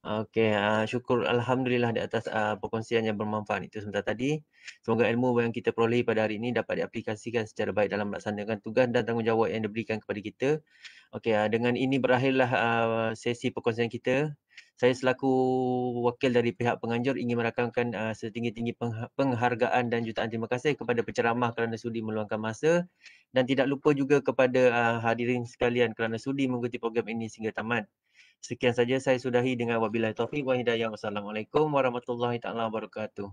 Okey, uh, ah, syukur Alhamdulillah di atas uh, perkongsian yang bermanfaat itu sebentar tadi. Semoga ilmu yang kita perolehi pada hari ini dapat diaplikasikan secara baik dalam melaksanakan tugas dan tanggungjawab yang diberikan kepada kita. Okey, uh, ah, dengan ini berakhirlah uh, sesi perkongsian kita. Saya selaku wakil dari pihak penganjur ingin merakamkan uh, setinggi-tinggi penghargaan dan jutaan terima kasih kepada penceramah kerana sudi meluangkan masa dan tidak lupa juga kepada uh, hadirin sekalian kerana sudi mengikuti program ini sehingga tamat. Sekian saja saya sudahi dengan wabillahi taufiq wa hidayah. Wassalamualaikum warahmatullahi taala wabarakatuh.